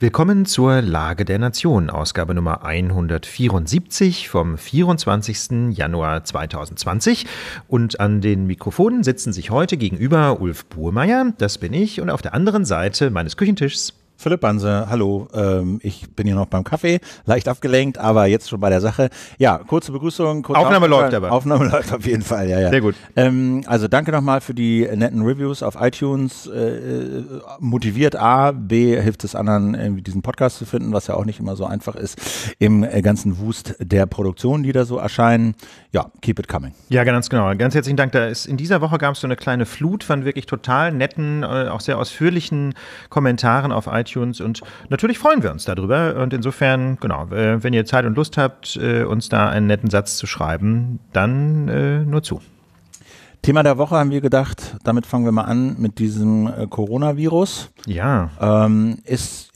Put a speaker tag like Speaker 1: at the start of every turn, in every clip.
Speaker 1: Willkommen zur Lage der Nation, Ausgabe Nummer 174 vom 24. Januar 2020. Und an den Mikrofonen sitzen sich heute gegenüber Ulf Burmeier, das bin ich, und auf der anderen Seite meines Küchentischs Philipp Banse, hallo. Ähm, ich bin hier noch beim Kaffee, leicht abgelenkt, aber jetzt schon bei der Sache. Ja, kurze
Speaker 2: Begrüßung. Kurze Aufnahme, Aufnahme läuft aber. Aufnahme läuft auf jeden Fall, ja, ja. Sehr gut. Ähm, also danke nochmal für die netten Reviews auf iTunes. Äh, motiviert A, B hilft es anderen, irgendwie diesen Podcast zu finden, was ja auch nicht immer so einfach ist, im äh, ganzen Wust der Produktionen, die da so
Speaker 1: erscheinen. Ja, keep it coming. Ja, ganz genau. Ganz herzlichen Dank. Da ist, in dieser Woche gab es so eine kleine Flut von wirklich total netten, äh, auch sehr ausführlichen Kommentaren auf iTunes iTunes und natürlich freuen wir uns darüber. Und insofern, genau, wenn ihr Zeit und Lust habt, äh, uns da einen netten Satz zu schreiben, dann äh, nur zu. Thema der Woche haben wir gedacht,
Speaker 2: damit fangen wir mal an mit diesem äh, Coronavirus. Ja. Ähm, ist,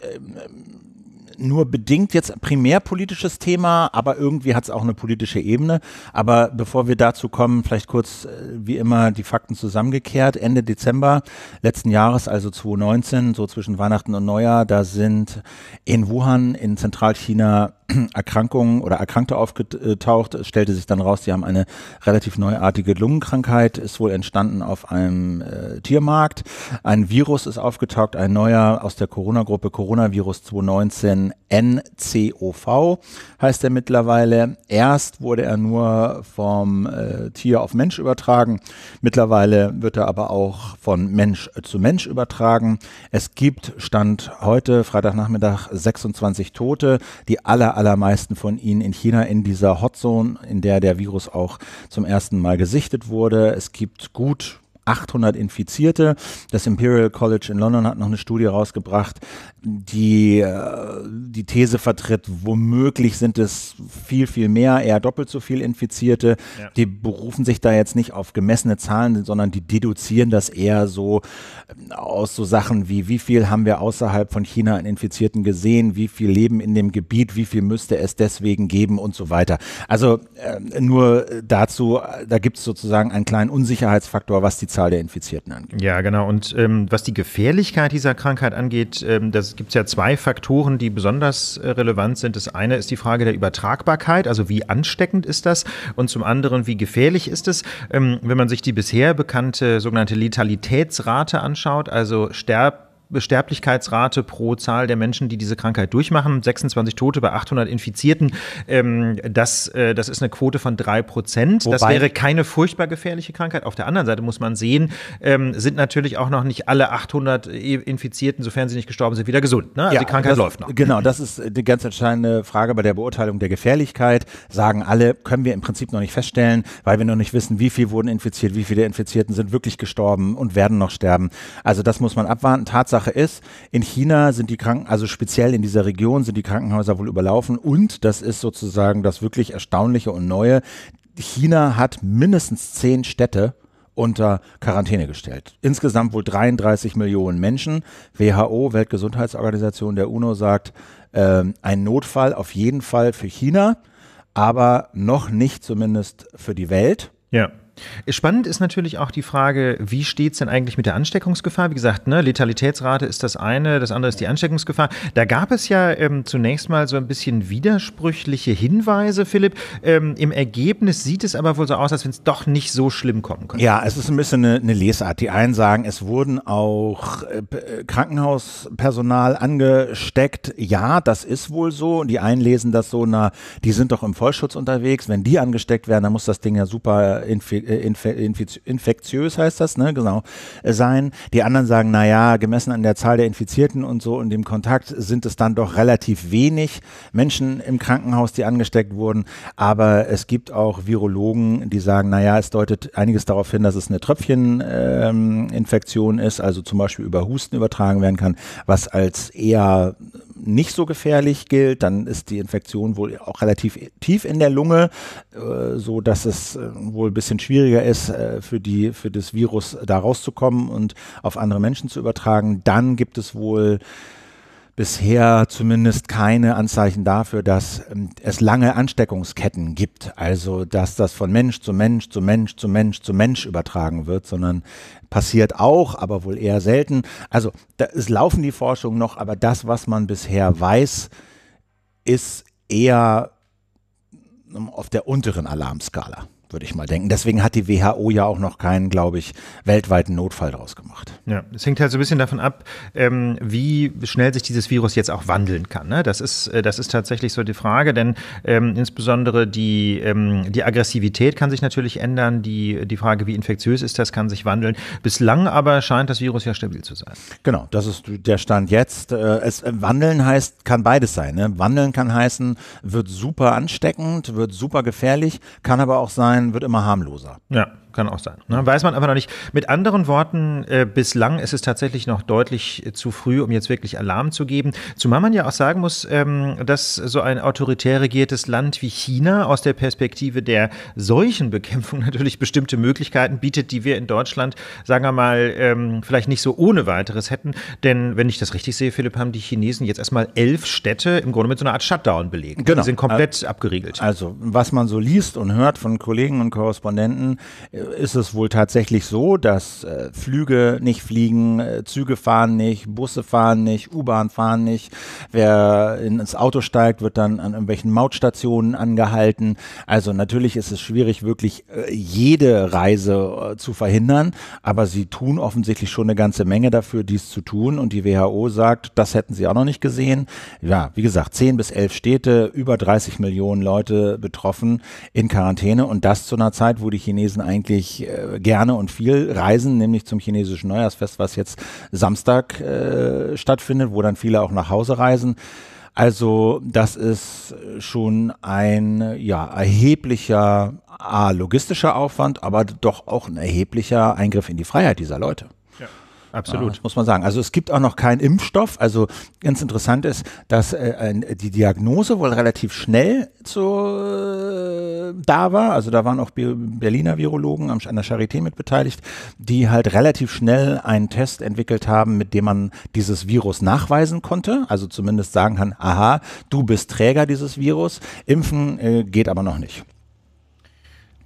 Speaker 2: nur bedingt jetzt primär politisches Thema, aber irgendwie hat es auch eine politische Ebene. Aber bevor wir dazu kommen, vielleicht kurz äh, wie immer die Fakten zusammengekehrt. Ende Dezember letzten Jahres, also 2019, so zwischen Weihnachten und Neujahr, da sind in Wuhan in Zentralchina Erkrankungen oder Erkrankte aufgetaucht. Es stellte sich dann raus, sie haben eine relativ neuartige Lungenkrankheit, ist wohl entstanden auf einem äh, Tiermarkt. Ein Virus ist aufgetaucht, ein neuer aus der Corona-Gruppe, Coronavirus 2019 NCOV heißt er mittlerweile. Erst wurde er nur vom äh, Tier auf Mensch übertragen. Mittlerweile wird er aber auch von Mensch zu Mensch übertragen. Es gibt Stand heute, Freitagnachmittag, 26 Tote. Die aller, allermeisten von ihnen in China in dieser Hotzone, in der der Virus auch zum ersten Mal gesichtet wurde. Es gibt gut 800 Infizierte. Das Imperial College in London hat noch eine Studie rausgebracht, die äh, die These vertritt, womöglich sind es viel, viel mehr, eher doppelt so viel Infizierte. Ja. Die berufen sich da jetzt nicht auf gemessene Zahlen, sondern die deduzieren das eher so aus so Sachen wie, wie viel haben wir außerhalb von China an Infizierten gesehen, wie viel leben in dem Gebiet, wie viel müsste es deswegen geben und so weiter. Also
Speaker 1: äh, nur dazu, da gibt es sozusagen einen kleinen Unsicherheitsfaktor, was die Zahl der Infizierten angeht. Ja, genau. Und ähm, was die Gefährlichkeit dieser Krankheit angeht, ähm, das gibt es ja zwei Faktoren, die besonders äh, relevant sind. Das eine ist die Frage der Übertragbarkeit, also wie ansteckend ist das und zum anderen, wie gefährlich ist es. Ähm, wenn man sich die bisher bekannte sogenannte Letalitätsrate anschaut, anschaut, also Sterb Sterblichkeitsrate pro Zahl der Menschen, die diese Krankheit durchmachen. 26 Tote bei 800 Infizierten. Ähm, das, äh, das ist eine Quote von 3 Prozent. Das wäre keine furchtbar gefährliche Krankheit. Auf der anderen Seite muss man sehen, ähm, sind natürlich auch noch nicht alle 800 äh, Infizierten, sofern sie nicht gestorben sind, wieder gesund. Ne? Also ja, die Krankheit das, läuft noch. Genau, das
Speaker 2: ist die ganz entscheidende Frage bei der Beurteilung der Gefährlichkeit. Sagen alle, können wir im Prinzip noch nicht feststellen, weil wir noch nicht wissen, wie viele wurden infiziert, wie viele Infizierten sind wirklich gestorben und werden noch sterben. Also das muss man abwarten. Tatsache Sache ist, in China sind die Kranken, also speziell in dieser Region sind die Krankenhäuser wohl überlaufen und das ist sozusagen das wirklich Erstaunliche und Neue. China hat mindestens zehn Städte unter Quarantäne gestellt. Insgesamt wohl 33 Millionen Menschen. WHO, Weltgesundheitsorganisation der UNO, sagt, äh, ein Notfall auf jeden Fall für China, aber noch nicht zumindest für die Welt.
Speaker 1: Ja. Spannend ist natürlich auch die Frage, wie steht es denn eigentlich mit der Ansteckungsgefahr? Wie gesagt, ne, Letalitätsrate ist das eine, das andere ist die Ansteckungsgefahr. Da gab es ja ähm, zunächst mal so ein bisschen widersprüchliche Hinweise, Philipp. Ähm, Im Ergebnis sieht es aber wohl so aus, als wenn es doch nicht so schlimm kommen
Speaker 2: könnte. Ja, es ist ein bisschen eine, eine Lesart. Die einen sagen, es wurden auch äh, äh, Krankenhauspersonal angesteckt. Ja, das ist wohl so. Und die einen lesen das so, na, die sind doch im Vollschutz unterwegs. Wenn die angesteckt werden, dann muss das Ding ja super infiziert äh, infektiös heißt das, ne? Genau, äh, sein. Die anderen sagen, naja, gemessen an der Zahl der Infizierten und so und dem Kontakt sind es dann doch relativ wenig Menschen im Krankenhaus, die angesteckt wurden. Aber es gibt auch Virologen, die sagen, naja, es deutet einiges darauf hin, dass es eine Tröpfcheninfektion ähm, ist, also zum Beispiel über Husten übertragen werden kann, was als eher nicht so gefährlich gilt, dann ist die Infektion wohl auch relativ tief in der Lunge, äh, so dass es äh, wohl ein bisschen schwieriger ist, äh, für, die, für das Virus da rauszukommen und auf andere Menschen zu übertragen. Dann gibt es wohl bisher zumindest keine Anzeichen dafür, dass ähm, es lange Ansteckungsketten gibt. Also, dass das von Mensch zu Mensch zu Mensch zu Mensch zu Mensch übertragen wird, sondern passiert auch, aber wohl eher selten. Also, da, es laufen die Forschungen noch, aber das, was man bisher weiß, ist eher ähm, auf der unteren Alarmskala würde ich mal denken. Deswegen hat die WHO ja auch noch keinen, glaube ich, weltweiten Notfall
Speaker 1: daraus gemacht. Ja, es hängt halt so ein bisschen davon ab, ähm, wie schnell sich dieses Virus jetzt auch wandeln kann. Ne? Das, ist, äh, das ist tatsächlich so die Frage, denn ähm, insbesondere die, ähm, die Aggressivität kann sich natürlich ändern, die, die Frage, wie infektiös ist das, kann sich wandeln. Bislang aber scheint das Virus ja stabil zu sein.
Speaker 2: Genau, das ist der Stand jetzt. Äh, es, äh, wandeln heißt, kann beides sein. Ne? Wandeln kann heißen, wird super ansteckend, wird super gefährlich,
Speaker 1: kann aber auch sein, wird immer harmloser. Ja kann auch sein. Ne? Weiß man aber noch nicht. Mit anderen Worten, äh, bislang ist es tatsächlich noch deutlich äh, zu früh, um jetzt wirklich Alarm zu geben. Zumal man ja auch sagen muss, ähm, dass so ein autoritär regiertes Land wie China aus der Perspektive der Seuchenbekämpfung natürlich bestimmte Möglichkeiten bietet, die wir in Deutschland, sagen wir mal, ähm, vielleicht nicht so ohne weiteres hätten. Denn wenn ich das richtig sehe, Philipp, haben die Chinesen jetzt erstmal elf Städte im Grunde mit so einer Art Shutdown belegt. Genau. Die sind komplett also, abgeriegelt.
Speaker 2: Also, was man so liest und hört von Kollegen und Korrespondenten, äh, ist es wohl tatsächlich so, dass äh, Flüge nicht fliegen, äh, Züge fahren nicht, Busse fahren nicht, U-Bahn fahren nicht. Wer ins Auto steigt, wird dann an irgendwelchen Mautstationen angehalten. Also natürlich ist es schwierig, wirklich äh, jede Reise äh, zu verhindern, aber sie tun offensichtlich schon eine ganze Menge dafür, dies zu tun. Und die WHO sagt, das hätten sie auch noch nicht gesehen. Ja, wie gesagt, 10 bis 11 Städte, über 30 Millionen Leute betroffen in Quarantäne und das zu einer Zeit, wo die Chinesen eigentlich wirklich äh, gerne und viel reisen, nämlich zum chinesischen Neujahrsfest, was jetzt Samstag äh, stattfindet, wo dann viele auch nach Hause reisen. Also das ist schon ein ja, erheblicher A, logistischer Aufwand, aber doch auch ein erheblicher Eingriff in die Freiheit dieser Leute. Absolut. Ja, äh, muss man sagen. Also es gibt auch noch keinen Impfstoff. Also ganz interessant ist, dass äh, die Diagnose wohl relativ schnell zu, äh, da war. Also da waren auch Berliner Virologen an der Charité mit beteiligt, die halt relativ schnell einen Test entwickelt haben, mit dem man dieses Virus nachweisen konnte. Also zumindest
Speaker 1: sagen kann, aha, du bist Träger dieses Virus. Impfen äh, geht aber noch nicht.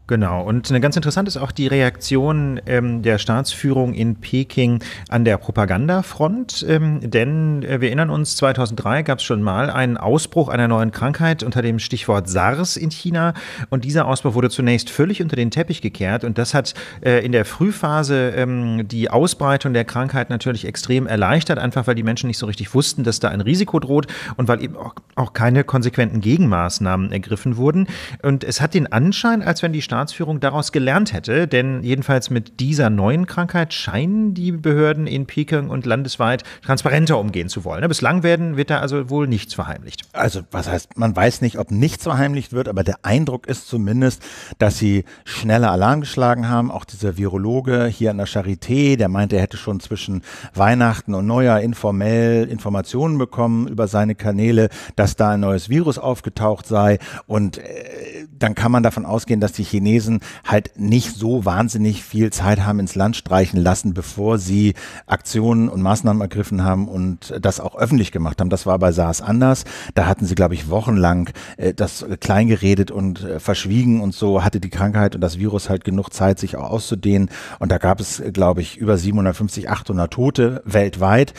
Speaker 1: Genau, und eine ganz interessant ist auch die Reaktion ähm, der Staatsführung in Peking an der Propagandafront, ähm, denn äh, wir erinnern uns, 2003 gab es schon mal einen Ausbruch einer neuen Krankheit unter dem Stichwort SARS in China und dieser Ausbruch wurde zunächst völlig unter den Teppich gekehrt und das hat äh, in der Frühphase ähm, die Ausbreitung der Krankheit natürlich extrem erleichtert, einfach weil die Menschen nicht so richtig wussten, dass da ein Risiko droht und weil eben auch, auch keine konsequenten Gegenmaßnahmen ergriffen wurden und es hat den Anschein, als wenn die Staatsführung Staatsführung daraus gelernt hätte. Denn jedenfalls mit dieser neuen Krankheit scheinen die Behörden in Peking und landesweit transparenter umgehen zu wollen. Ne, bislang werden, wird da also wohl nichts verheimlicht. Also was heißt, man weiß
Speaker 2: nicht, ob nichts verheimlicht wird, aber der Eindruck ist zumindest, dass sie schneller Alarm geschlagen haben. Auch dieser Virologe hier an der Charité, der meinte, er hätte schon zwischen Weihnachten und Neujahr informell Informationen bekommen über seine Kanäle, dass da ein neues Virus aufgetaucht sei. Und äh, dann kann man davon ausgehen, dass die Chinesen Chinesen halt nicht so wahnsinnig viel Zeit haben ins Land streichen lassen, bevor sie Aktionen und Maßnahmen ergriffen haben und das auch öffentlich gemacht haben. Das war bei SARS anders. Da hatten sie, glaube ich, wochenlang äh, das klein und äh, verschwiegen und so hatte die Krankheit und das Virus halt genug Zeit, sich auch auszudehnen. Und da gab es, äh, glaube ich, über 750, 800 Tote weltweit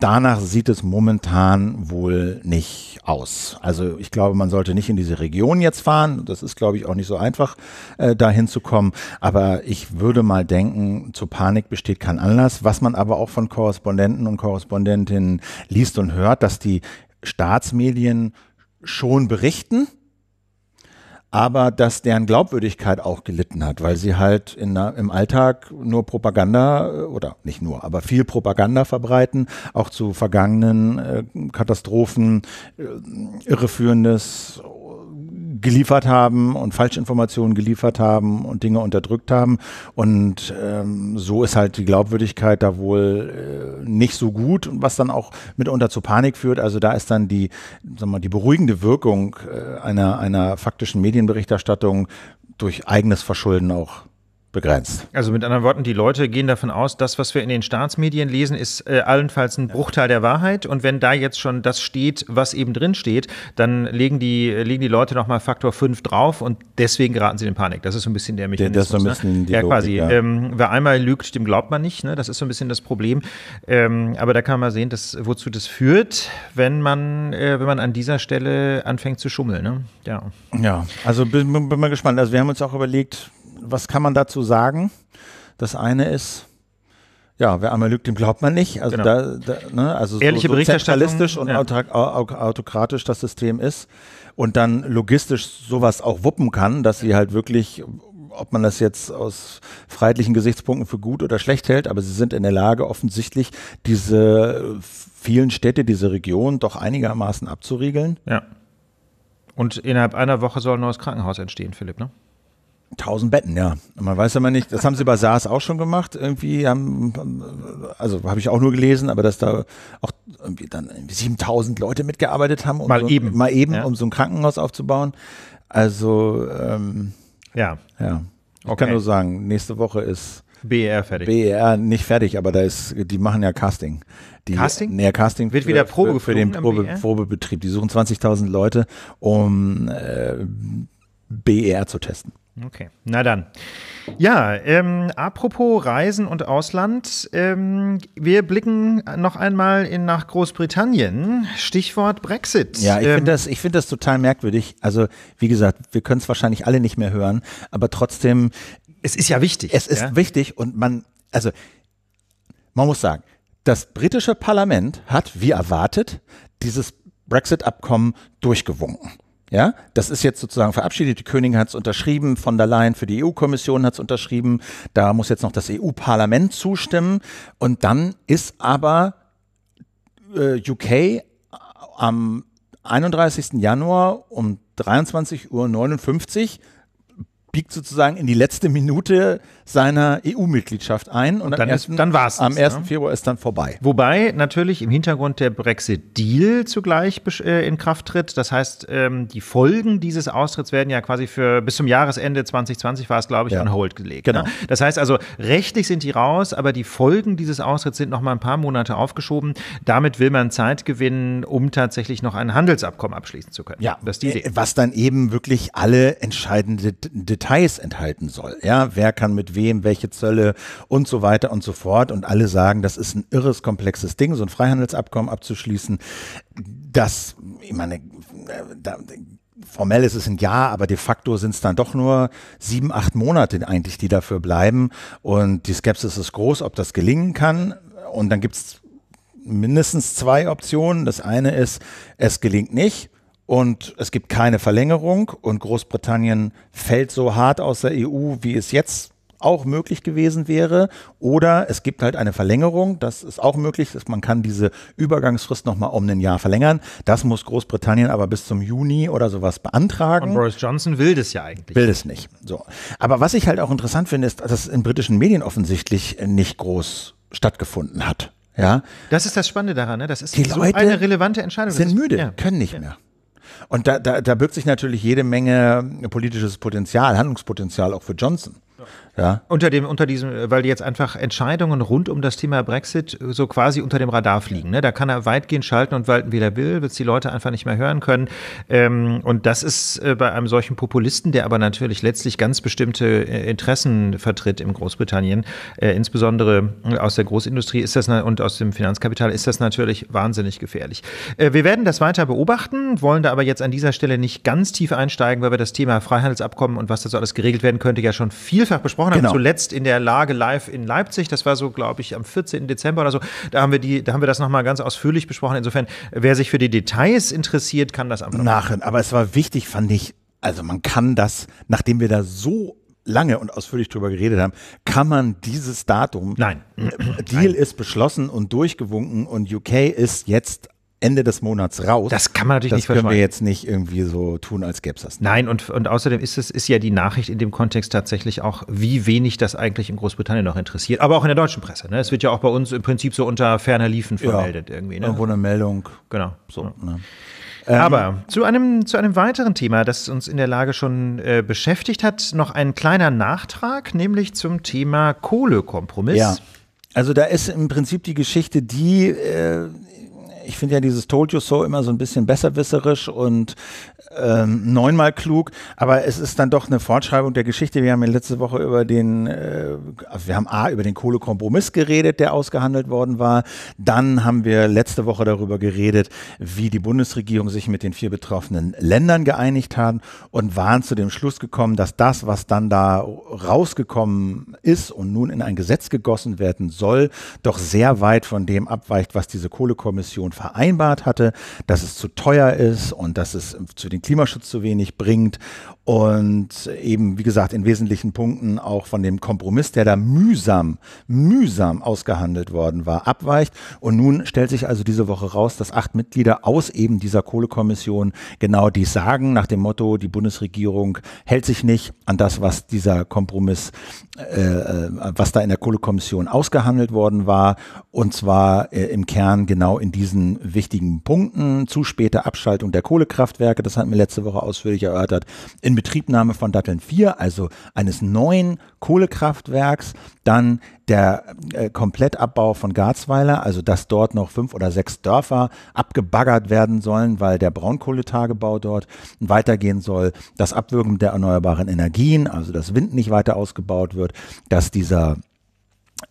Speaker 2: danach sieht es momentan wohl nicht aus. Also ich glaube, man sollte nicht in diese Region jetzt fahren. Das ist, glaube ich, auch nicht so einfach, äh, dahin zu kommen. Aber ich würde mal denken, zur Panik besteht kein Anlass. Was man aber auch von Korrespondenten und Korrespondentinnen liest und hört, dass die Staatsmedien schon berichten aber dass deren Glaubwürdigkeit auch gelitten hat, weil sie halt in, im Alltag nur Propaganda äh, oder nicht nur, aber viel Propaganda verbreiten, auch zu vergangenen äh, Katastrophen, äh, irreführendes geliefert haben und Falschinformationen geliefert haben und Dinge unterdrückt haben. Und ähm, so ist halt die Glaubwürdigkeit da wohl äh, nicht so gut, und was dann auch mitunter zu Panik führt. Also da ist dann die, sagen wir mal, die beruhigende Wirkung äh, einer, einer faktischen Medienberichterstattung durch eigenes Verschulden auch begrenzt.
Speaker 1: Also mit anderen Worten, die Leute gehen davon aus, das, was wir in den Staatsmedien lesen, ist äh, allenfalls ein Bruchteil der Wahrheit. Und wenn da jetzt schon das steht, was eben drin steht, dann legen die, legen die Leute nochmal Faktor 5 drauf und deswegen geraten sie in Panik. Das ist so ein bisschen der Mechanismus. Das ist so ein ne? bisschen ne? die ja, Logik, quasi. Ja. Ähm, wer einmal lügt, dem glaubt man nicht. Ne? Das ist so ein bisschen das Problem. Ähm, aber da kann man sehen, dass, wozu das führt, wenn man, äh, wenn man an dieser Stelle anfängt zu schummeln. Ne? Ja.
Speaker 2: ja, also bin, bin mal gespannt. Also wir haben uns auch überlegt, was kann man dazu sagen? Das eine ist, ja, wer einmal lügt, dem glaubt man nicht. Also, genau. da, da, ne? also Ehrliche so, so zentralistisch und ja. autokratisch das System ist und dann logistisch sowas auch wuppen kann, dass sie halt wirklich, ob man das jetzt aus freiheitlichen Gesichtspunkten für gut oder schlecht hält, aber sie sind in der Lage, offensichtlich diese vielen Städte, diese Region doch
Speaker 1: einigermaßen abzuriegeln. Ja. Und innerhalb einer Woche soll ein neues Krankenhaus entstehen, Philipp, ne?
Speaker 2: 1000 Betten, ja. Man weiß ja mal nicht, das haben sie bei SARS auch schon gemacht, irgendwie haben, also habe ich auch nur gelesen, aber dass da auch irgendwie dann 7000 Leute mitgearbeitet haben, um mal so, eben, mal eben ja. um so ein Krankenhaus aufzubauen. Also, ähm, ja. ja. Ich okay. kann nur sagen, nächste Woche ist BER fertig. BER nicht fertig, aber da ist, die machen ja Casting. Die, Casting? Nee, Casting wird wieder Probe für, für den Probe, e Probebetrieb. Die suchen 20.000 Leute, um äh, BER
Speaker 1: zu testen. Okay, na dann. Ja, ähm, apropos Reisen und Ausland, ähm, wir blicken noch einmal in, nach Großbritannien. Stichwort Brexit. Ja, ich ähm, finde
Speaker 2: das, ich find das total merkwürdig. Also, wie gesagt, wir können es wahrscheinlich alle nicht mehr hören, aber trotzdem. Es ist ja wichtig. Es ist ja? wichtig und man, also, man muss sagen, das britische Parlament hat, wie erwartet, dieses Brexit-Abkommen durchgewunken. Ja, das ist jetzt sozusagen verabschiedet. Die Königin hat es unterschrieben, von der Leyen für die EU-Kommission hat es unterschrieben. Da muss jetzt noch das EU-Parlament zustimmen. Und dann ist aber äh, UK am 31. Januar um 23.59 Uhr biegt sozusagen in die letzte Minute seiner EU-Mitgliedschaft ein. Und, und dann, ersten, ist, dann war's. Am 1. Ne?
Speaker 1: Februar ist dann vorbei. Wobei natürlich im Hintergrund der Brexit-Deal zugleich äh, in Kraft tritt. Das heißt, ähm, die Folgen dieses Austritts werden ja quasi für bis zum Jahresende 2020 war es, glaube ich, ja. on hold gelegt. Genau. Ne? Das heißt also, rechtlich sind die raus, aber die Folgen dieses Austritts sind noch mal ein paar Monate aufgeschoben. Damit will man Zeit gewinnen, um tatsächlich noch ein Handelsabkommen abschließen zu können. Ja,
Speaker 2: das ist die Idee. Äh, was dann eben wirklich alle entscheidenden Details enthalten soll. Ja, wer kann mit wem, welche Zölle und so weiter und so fort. Und alle sagen, das ist ein irres, komplexes Ding, so ein Freihandelsabkommen abzuschließen. Das, ich meine, äh, da, formell ist es ein Jahr, aber de facto sind es dann doch nur sieben, acht Monate eigentlich, die dafür bleiben. Und die Skepsis ist groß, ob das gelingen kann. Und dann gibt es mindestens zwei Optionen. Das eine ist, es gelingt nicht. Und es gibt keine Verlängerung und Großbritannien fällt so hart aus der EU, wie es jetzt auch möglich gewesen wäre. Oder es gibt halt eine Verlängerung, das ist auch möglich. Dass man kann diese Übergangsfrist nochmal um ein Jahr verlängern. Das muss Großbritannien aber bis zum Juni oder sowas beantragen. Und Boris
Speaker 1: Johnson will das ja eigentlich.
Speaker 2: Will es nicht. So. Aber was ich halt auch interessant finde, ist, dass es in britischen Medien offensichtlich nicht groß stattgefunden hat. Ja.
Speaker 1: Das ist das Spannende daran, ne? Das ist die so Leute eine relevante Entscheidung. Sind müde, ja.
Speaker 2: können nicht ja. mehr. Und da, da, da birgt sich natürlich jede Menge politisches Potenzial, Handlungspotenzial auch für Johnson. Ja.
Speaker 1: Unter dem, unter diesem, weil jetzt einfach Entscheidungen rund um das Thema Brexit so quasi unter dem Radar fliegen. Ne? Da kann er weitgehend schalten und walten, wie er will, wird die Leute einfach nicht mehr hören können. Ähm, und das ist äh, bei einem solchen Populisten, der aber natürlich letztlich ganz bestimmte äh, Interessen vertritt im Großbritannien, äh, insbesondere äh, aus der Großindustrie ist das und aus dem Finanzkapital ist das natürlich wahnsinnig gefährlich. wir werden das weiter beobachten, wollen da aber jetzt an dieser Stelle nicht ganz tief einsteigen, weil wir das Thema Freihandelsabkommen und was da so alles geregelt werden könnte ja schon vielfach besprochen gesprochen genau. zuletzt in der Lage live in Leipzig. Das war so, glaube ich, am 14. Dezember oder so. Da haben wir die, da haben wir das nochmal ganz ausführlich besprochen. Insofern, wer sich für die Details interessiert, kann das am
Speaker 2: Nachhinein. Aber es war wichtig, fand ich. Also man kann das, nachdem wir da so lange und ausführlich drüber geredet haben, kann man dieses Datum. Nein. Äh, Deal Nein. ist beschlossen und durchgewunken und UK ist jetzt Ende des Monats raus. Das kann man natürlich das nicht verschweigen. Das können wir jetzt nicht irgendwie so tun, als gäbe es das. Nicht. Nein,
Speaker 1: und, und außerdem ist es ist ja die Nachricht in dem Kontext tatsächlich auch, wie wenig das eigentlich in Großbritannien noch interessiert, aber auch in der deutschen Presse. Ne? Es wird ja auch bei uns im Prinzip so unter ferner Liefen vermeldet ja, irgendwie. Ne? Irgendwo eine Meldung. Genau. So. Ja. Ne? Ähm, aber zu einem, zu einem weiteren Thema, das uns in der Lage schon äh, beschäftigt hat, noch ein kleiner Nachtrag, nämlich zum Thema Kohlekompromiss. Ja. Also da ist im Prinzip die Geschichte die, äh, ich finde ja dieses Told You So immer
Speaker 2: so ein bisschen besserwisserisch und ähm, neunmal klug, aber es ist dann doch eine Fortschreibung der Geschichte. Wir haben ja letzte Woche über den, äh, wir haben A, über den Kohlekompromiss geredet, der ausgehandelt worden war. Dann haben wir letzte Woche darüber geredet, wie die Bundesregierung sich mit den vier betroffenen Ländern geeinigt hat und waren zu dem Schluss gekommen, dass das, was dann da rausgekommen ist und nun in ein Gesetz gegossen werden soll, doch sehr weit von dem abweicht, was diese Kohlekommission vereinbart hatte, dass es zu teuer ist und dass es zu den Klimaschutz zu wenig bringt und eben, wie gesagt, in wesentlichen Punkten auch von dem Kompromiss, der da mühsam, mühsam ausgehandelt worden war, abweicht. Und nun stellt sich also diese Woche raus, dass acht Mitglieder aus eben dieser Kohlekommission genau dies sagen, nach dem Motto, die Bundesregierung hält sich nicht an das, was dieser Kompromiss, äh, äh was da in der Kohlekommission ausgehandelt worden war, und zwar äh, im Kern genau in diesen wichtigen Punkten, zu späte Abschaltung der Kohlekraftwerke, das hatten wir letzte Woche ausführlich erörtert, Inbetriebnahme von Datteln 4, also eines neuen Kohlekraftwerks, dann der äh, Komplettabbau von Garzweiler, also dass dort noch fünf oder sechs Dörfer abgebaggert werden sollen, weil der Braunkohletagebau dort weitergehen soll, das Abwürgen der erneuerbaren Energien, also dass Wind nicht weiter ausgebaut wird, dass dieser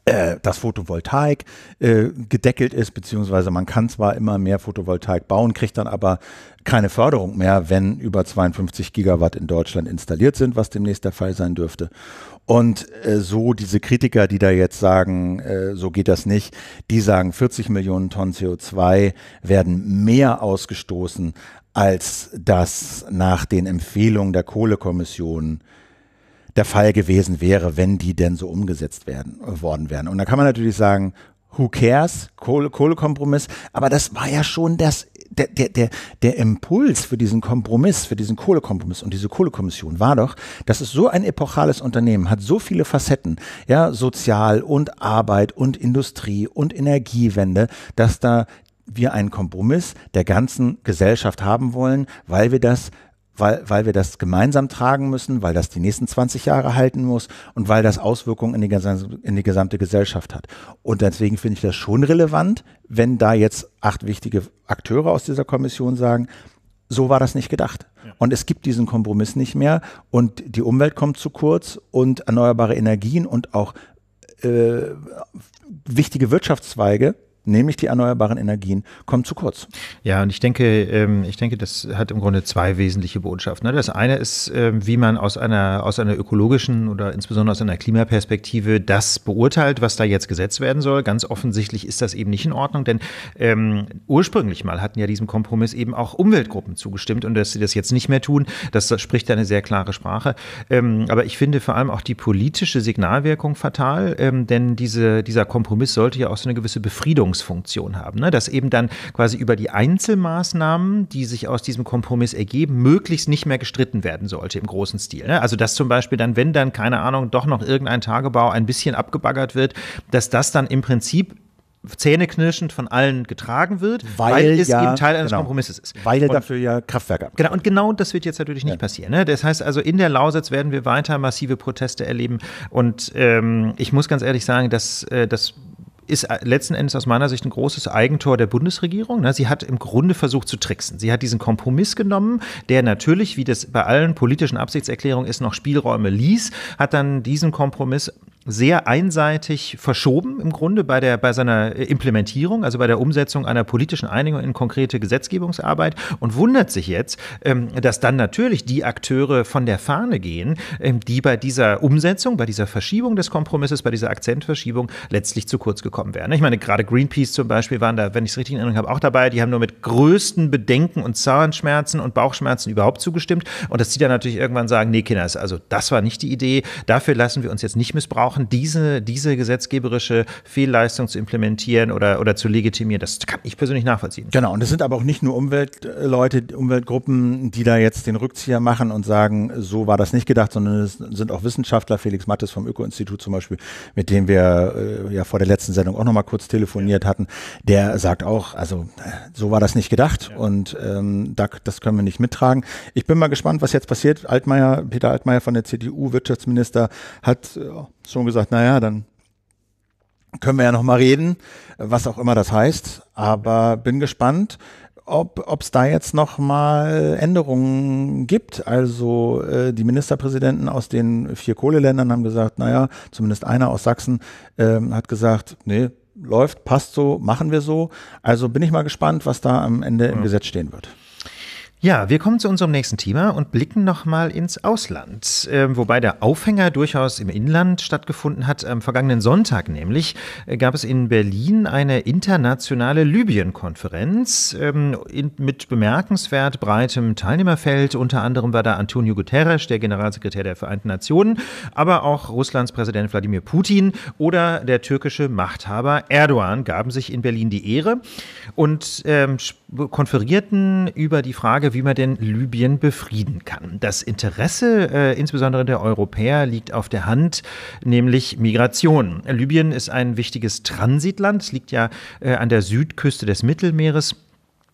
Speaker 2: äh, das Photovoltaik äh, gedeckelt ist, beziehungsweise man kann zwar immer mehr Photovoltaik bauen, kriegt dann aber keine Förderung mehr, wenn über 52 Gigawatt in Deutschland installiert sind, was demnächst der Fall sein dürfte. Und äh, so diese Kritiker, die da jetzt sagen, äh, so geht das nicht, die sagen, 40 Millionen Tonnen CO2 werden mehr ausgestoßen, als das nach den Empfehlungen der Kohlekommission der Fall gewesen wäre, wenn die denn so umgesetzt werden, worden wären. Und da kann man natürlich sagen, who cares, Kohle, Kohlekompromiss, aber das war ja schon das, der, der, der, der Impuls für diesen Kompromiss, für diesen Kohlekompromiss und diese Kohlekommission war doch, dass es so ein epochales Unternehmen hat, so viele Facetten, ja, sozial und Arbeit und Industrie und Energiewende, dass da wir einen Kompromiss der ganzen Gesellschaft haben wollen, weil wir das weil, weil wir das gemeinsam tragen müssen, weil das die nächsten 20 Jahre halten muss und weil das Auswirkungen in die, gesamte, in die gesamte Gesellschaft hat. Und deswegen finde ich das schon relevant, wenn da jetzt acht wichtige Akteure aus dieser Kommission sagen, so war das nicht gedacht. Ja. Und es gibt diesen Kompromiss nicht mehr und die Umwelt kommt zu kurz und erneuerbare Energien und auch äh,
Speaker 1: wichtige Wirtschaftszweige nämlich die erneuerbaren Energien, kommt zu kurz. Ja, und ich denke, ähm, ich denke, das hat im Grunde zwei wesentliche Botschaften. Ne? Das eine ist, ähm, wie man aus einer, aus einer ökologischen oder insbesondere aus einer Klimaperspektive das beurteilt, was da jetzt gesetzt werden soll. Ganz offensichtlich ist das eben nicht in Ordnung, denn ähm, ursprünglich mal hatten ja diesem Kompromiss eben auch Umweltgruppen zugestimmt und dass sie das jetzt nicht mehr tun, das spricht eine sehr klare Sprache. Ähm, aber ich finde vor allem auch die politische Signalwirkung fatal, ähm, denn diese, dieser Kompromiss sollte ja auch so eine gewisse Befriedung Leitungsfunktion haben. Ne? Dass eben dann quasi über die Einzelmaßnahmen, die sich aus diesem Kompromiss ergeben, möglichst nicht mehr gestritten werden sollte im großen Stil. Ne? Also dass zum Beispiel dann, wenn dann, keine Ahnung, doch noch irgendein Tagebau ein bisschen abgebaggert wird, dass das dann im Prinzip zähneknirschend von allen getragen wird, weil, weil es ja, eben Teil eines genau, Kompromisses ist. Weil und, dafür ja Kraftwerke Genau, und genau das wird jetzt natürlich nicht ja. passieren. Ne? Das heißt also, in der Lausitz werden wir weiter massive Proteste erleben und ähm, ich muss ganz ehrlich sagen, dass äh, das ist äh, letzten Endes aus meiner Sicht ein großes Eigentor der Bundesregierung. Ne? Sie hat im Grunde versucht zu tricksen. Sie hat diesen Kompromiss genommen, der natürlich, wie das bei allen politischen Absichtserklärungen ist, noch Spielräume ließ, hat dann diesen Kompromiss sehr einseitig verschoben im Grunde bei, der, bei seiner äh, Implementierung, also bei der Umsetzung einer politischen Einigung in konkrete Gesetzgebungsarbeit und wundert sich jetzt, ähm, dass dann natürlich die Akteure von der Fahne gehen, ähm, die bei dieser Umsetzung, bei dieser Verschiebung des Kompromisses, bei dieser Akzentverschiebung letztlich zu kurz gekommen wären. Ich meine, gerade Greenpeace zum Beispiel waren da, wenn ich es richtig in Erinnerung habe, auch dabei. Die haben nur mit größten Bedenken und Zahnschmerzen und Bauchschmerzen überhaupt zugestimmt. Und dass die dann natürlich irgendwann sagen, nee, Kinder, also das war nicht die Idee, dafür lassen wir uns jetzt nicht missbrauchen brauchen, diese, diese gesetzgeberische Fehlleistung zu implementieren oder, oder zu legitimieren. Das kann ich persönlich nachvollziehen.
Speaker 2: Genau, und es sind aber auch nicht nur Umweltleute, Umweltgruppen, die da jetzt den Rückzieher machen und sagen, so war das nicht gedacht, sondern es sind auch Wissenschaftler, Felix Mattes vom Öko-Institut zum Beispiel, mit dem wir äh, ja vor der letzten Sendung auch nochmal kurz telefoniert hatten, der sagt auch, also so war das nicht gedacht ja. und ähm, da, das können wir nicht mittragen. Ich bin mal gespannt, was jetzt passiert. Altmaier, Peter Altmaier von der CDU, Wirtschaftsminister, hat äh, schon gesagt, naja, dann können wir ja noch mal reden, was auch immer das heißt. Aber bin gespannt, ob es da jetzt noch mal Änderungen gibt. Also äh, die Ministerpräsidenten aus den vier Kohleländern haben gesagt, naja, zumindest einer aus Sachsen äh, hat gesagt, nee, läuft, passt so, machen wir so. Also bin ich mal gespannt, was da am Ende ja. im Gesetz stehen wird.
Speaker 1: Ja, wir kommen zu unserem nächsten Thema und blicken nochmal ins Ausland, äh, wobei der Aufhänger durchaus im Inland stattgefunden hat. Am vergangenen Sonntag nämlich äh, gab es in Berlin eine internationale Libyen-Konferenz ähm, mit bemerkenswert breitem Teilnehmerfeld. Unter anderem war da Antonio Guterres, der Generalsekretär der Vereinten Nationen, aber auch Russlands Präsident Wladimir Putin oder der türkische Machthaber Erdogan gaben sich in Berlin die Ehre und ähm, konferierten über die Frage, wie man denn Libyen befrieden kann. Das Interesse äh, insbesondere der Europäer liegt auf der Hand, nämlich Migration. Libyen ist ein wichtiges Transitland, es liegt ja äh, an der Südküste des Mittelmeeres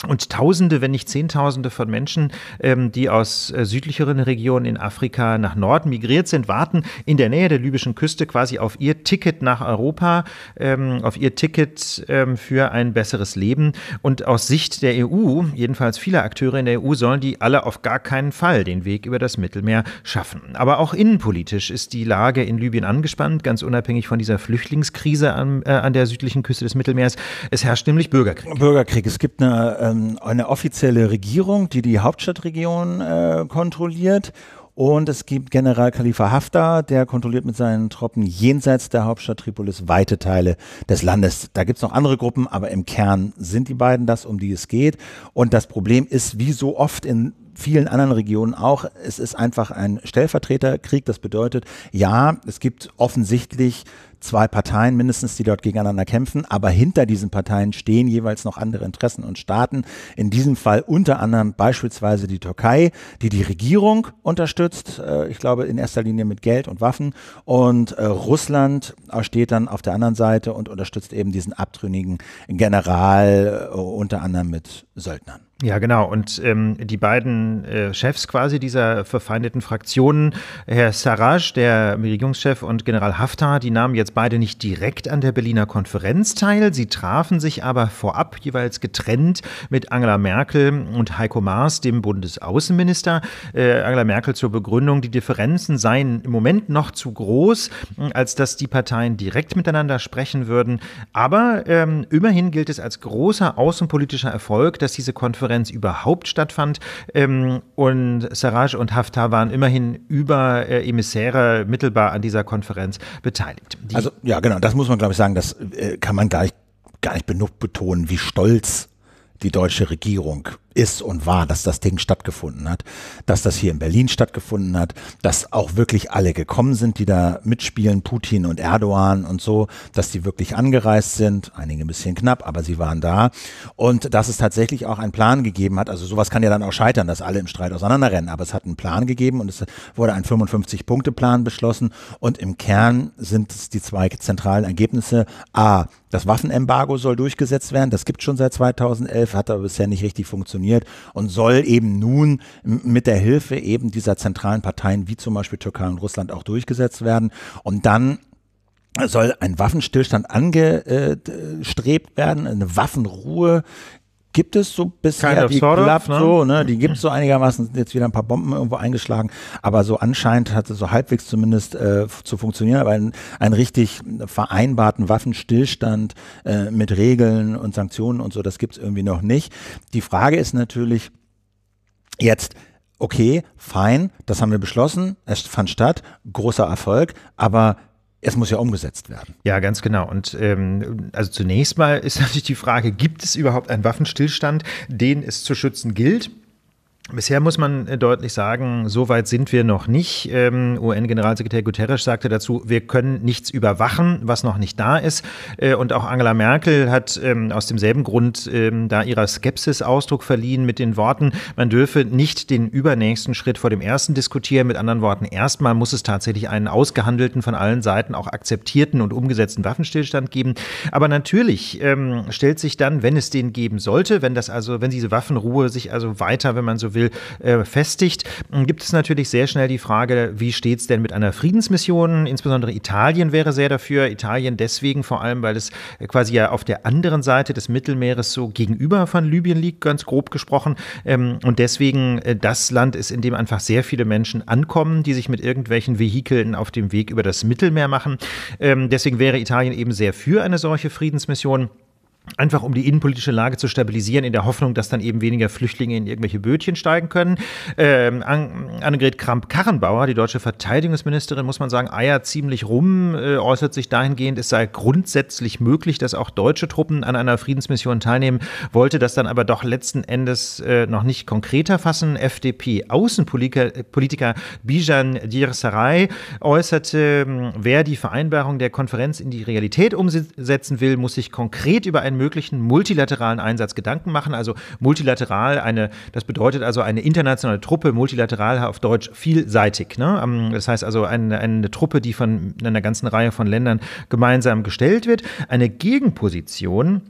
Speaker 1: und Tausende, wenn nicht Zehntausende von Menschen, ähm, die aus äh, südlicheren Regionen in Afrika nach Norden migriert sind, warten in der Nähe der libyschen Küste quasi auf ihr Ticket nach Europa, ähm, auf ihr Ticket ähm, für ein besseres Leben. Und aus Sicht der EU, jedenfalls vieler Akteure in der EU, sollen die alle auf gar keinen Fall den Weg über das Mittelmeer schaffen. Aber auch innenpolitisch ist die Lage in Libyen angespannt, ganz unabhängig von dieser Flüchtlingskrise an, äh, an der südlichen Küste des Mittelmeers. Es herrscht nämlich Bürgerkrieg. Bürgerkrieg. Es gibt eine ähm, eine offizielle
Speaker 2: Regierung, die die Hauptstadtregion äh, kontrolliert. Und es gibt General Khalifa Haftar, der kontrolliert mit seinen Truppen jenseits der Hauptstadt Tripolis weite Teile des Landes. Da gibt es noch andere Gruppen, aber im Kern sind die beiden das, um die es geht. Und das Problem ist, wie so oft in vielen anderen Regionen auch. Es ist einfach ein Stellvertreterkrieg. Das bedeutet, ja, es gibt offensichtlich zwei Parteien mindestens, die dort gegeneinander kämpfen, aber hinter diesen Parteien stehen jeweils noch andere Interessen und Staaten, in diesem Fall unter anderem beispielsweise die Türkei, die die Regierung unterstützt, äh, ich glaube in erster Linie mit Geld und Waffen und äh, Russland steht dann auf der anderen Seite und unterstützt eben diesen abtrünnigen General äh, unter anderem mit Söldnern. Ja,
Speaker 1: genau. Und ähm, die beiden äh, Chefs quasi dieser verfeindeten Fraktionen, Herr Sarraj, der Regierungschef, und General Haftar, die nahmen jetzt jetzt beide nicht direkt an der Berliner Konferenz teil. Sie trafen sich aber vorab jeweils getrennt mit Angela Merkel und Heiko Maas, dem Bundesaußenminister. Äh, Angela Merkel zur Begründung, die Differenzen seien im Moment noch zu groß, als dass die Parteien direkt miteinander sprechen würden. Aber ähm, immerhin gilt es als großer außenpolitischer Erfolg, dass diese Konferenz überhaupt stattfand. Ähm, und Sarraj und Haftar waren immerhin über äh, Emissäre mittelbar an dieser Konferenz beteiligt. Die Mhm. Also
Speaker 2: ja, genau, das muss man glaube ich sagen, das äh, kann man gar nicht, gar nicht genug betonen, wie stolz die deutsche Regierung ist und war, dass das Ding stattgefunden hat, dass das hier in Berlin stattgefunden hat, dass auch wirklich alle gekommen sind, die da mitspielen, Putin und Erdogan und so, dass die wirklich angereist sind, einige ein bisschen knapp, aber sie waren da und dass es tatsächlich auch einen Plan gegeben hat, also sowas kann ja dann auch scheitern, dass alle im Streit auseinanderrennen, aber es hat einen Plan gegeben und es wurde ein 55-Punkte-Plan beschlossen und im Kern sind es die zwei zentralen Ergebnisse, a, das Waffenembargo soll durchgesetzt werden, das gibt es schon seit 2011, hat aber bisher nicht richtig funktioniert, funktioniert und soll eben nun mit der Hilfe eben dieser zentralen Parteien wie zum Beispiel Türkei und Russland auch durchgesetzt werden. Und dann soll ein Waffenstillstand angestrebt äh, werden, eine Waffenruhe gibt es so bisher, kind die klappt ne? so, ne? die gibt es so einigermaßen, sind jetzt wieder ein paar Bomben irgendwo eingeschlagen, aber so anscheinend hat es so halbwegs zumindest äh, zu funktionieren, aber einen, einen richtig vereinbarten Waffenstillstand äh, mit Regeln und Sanktionen und so, das gibt es irgendwie noch nicht. Die Frage ist natürlich jetzt, okay, fein, das haben wir beschlossen, es fand statt,
Speaker 1: großer Erfolg, aber es muss ja umgesetzt werden. Ja, ganz genau. Und ähm, also zunächst mal ist natürlich die Frage, gibt es überhaupt einen Waffenstillstand, den es zu schützen gilt? Bisher muss man äh, deutlich sagen, so weit sind wir noch nicht. Ähm, UN-Generalsekretär Guterres sagte dazu, wir können nichts überwachen, was noch nicht da ist. Äh, und auch Angela Merkel hat ähm, aus demselben Grund ähm, da ihrer Skepsis Ausdruck verliehen mit den Worten, man dürfe nicht den übernächsten Schritt vor dem ersten diskutieren. Mit anderen Worten, erstmal muss es tatsächlich einen ausgehandelten, von allen Seiten auch akzeptierten und umgesetzten Waffenstillstand geben. Aber natürlich ähm, stellt sich dann, wenn es den geben sollte, wenn das also, wenn diese Waffenruhe sich also weiter, wenn man so will, äh, festigt, gibt es natürlich sehr schnell die Frage, wie steht es denn mit einer Friedensmission? Insbesondere Italien wäre sehr dafür. Italien deswegen vor allem, weil es quasi ja auf der anderen Seite des Mittelmeeres so gegenüber von Libyen liegt, ganz grob gesprochen. Ähm, und deswegen äh, das Land ist, in dem einfach sehr viele Menschen ankommen, die sich mit irgendwelchen Vehikeln auf dem Weg über das Mittelmeer machen. Ähm, deswegen wäre Italien eben sehr für eine solche Friedensmission. Einfach um die innenpolitische Lage zu stabilisieren, in der Hoffnung, dass dann eben weniger Flüchtlinge in irgendwelche Bötchen steigen können. Ähm, Annegret Kramp-Karrenbauer, die deutsche Verteidigungsministerin, muss man sagen, eier ziemlich rum, äh, äußert sich dahingehend, es sei grundsätzlich möglich, dass auch deutsche Truppen an einer Friedensmission teilnehmen, wollte das dann aber doch letzten Endes äh, noch nicht konkreter fassen. FDP-Außenpolitiker Bijan Dirsaray äußerte, ähm, wer die Vereinbarung der Konferenz in die Realität umsetzen will, muss sich konkret über ein einen möglichen multilateralen Einsatz Gedanken machen. Also multilateral, eine, das bedeutet also eine internationale Truppe, multilateral auf Deutsch vielseitig. Ne? Ähm, das heißt also eine, eine Truppe, die von einer ganzen Reihe von Ländern gemeinsam gestellt wird. Eine Gegenposition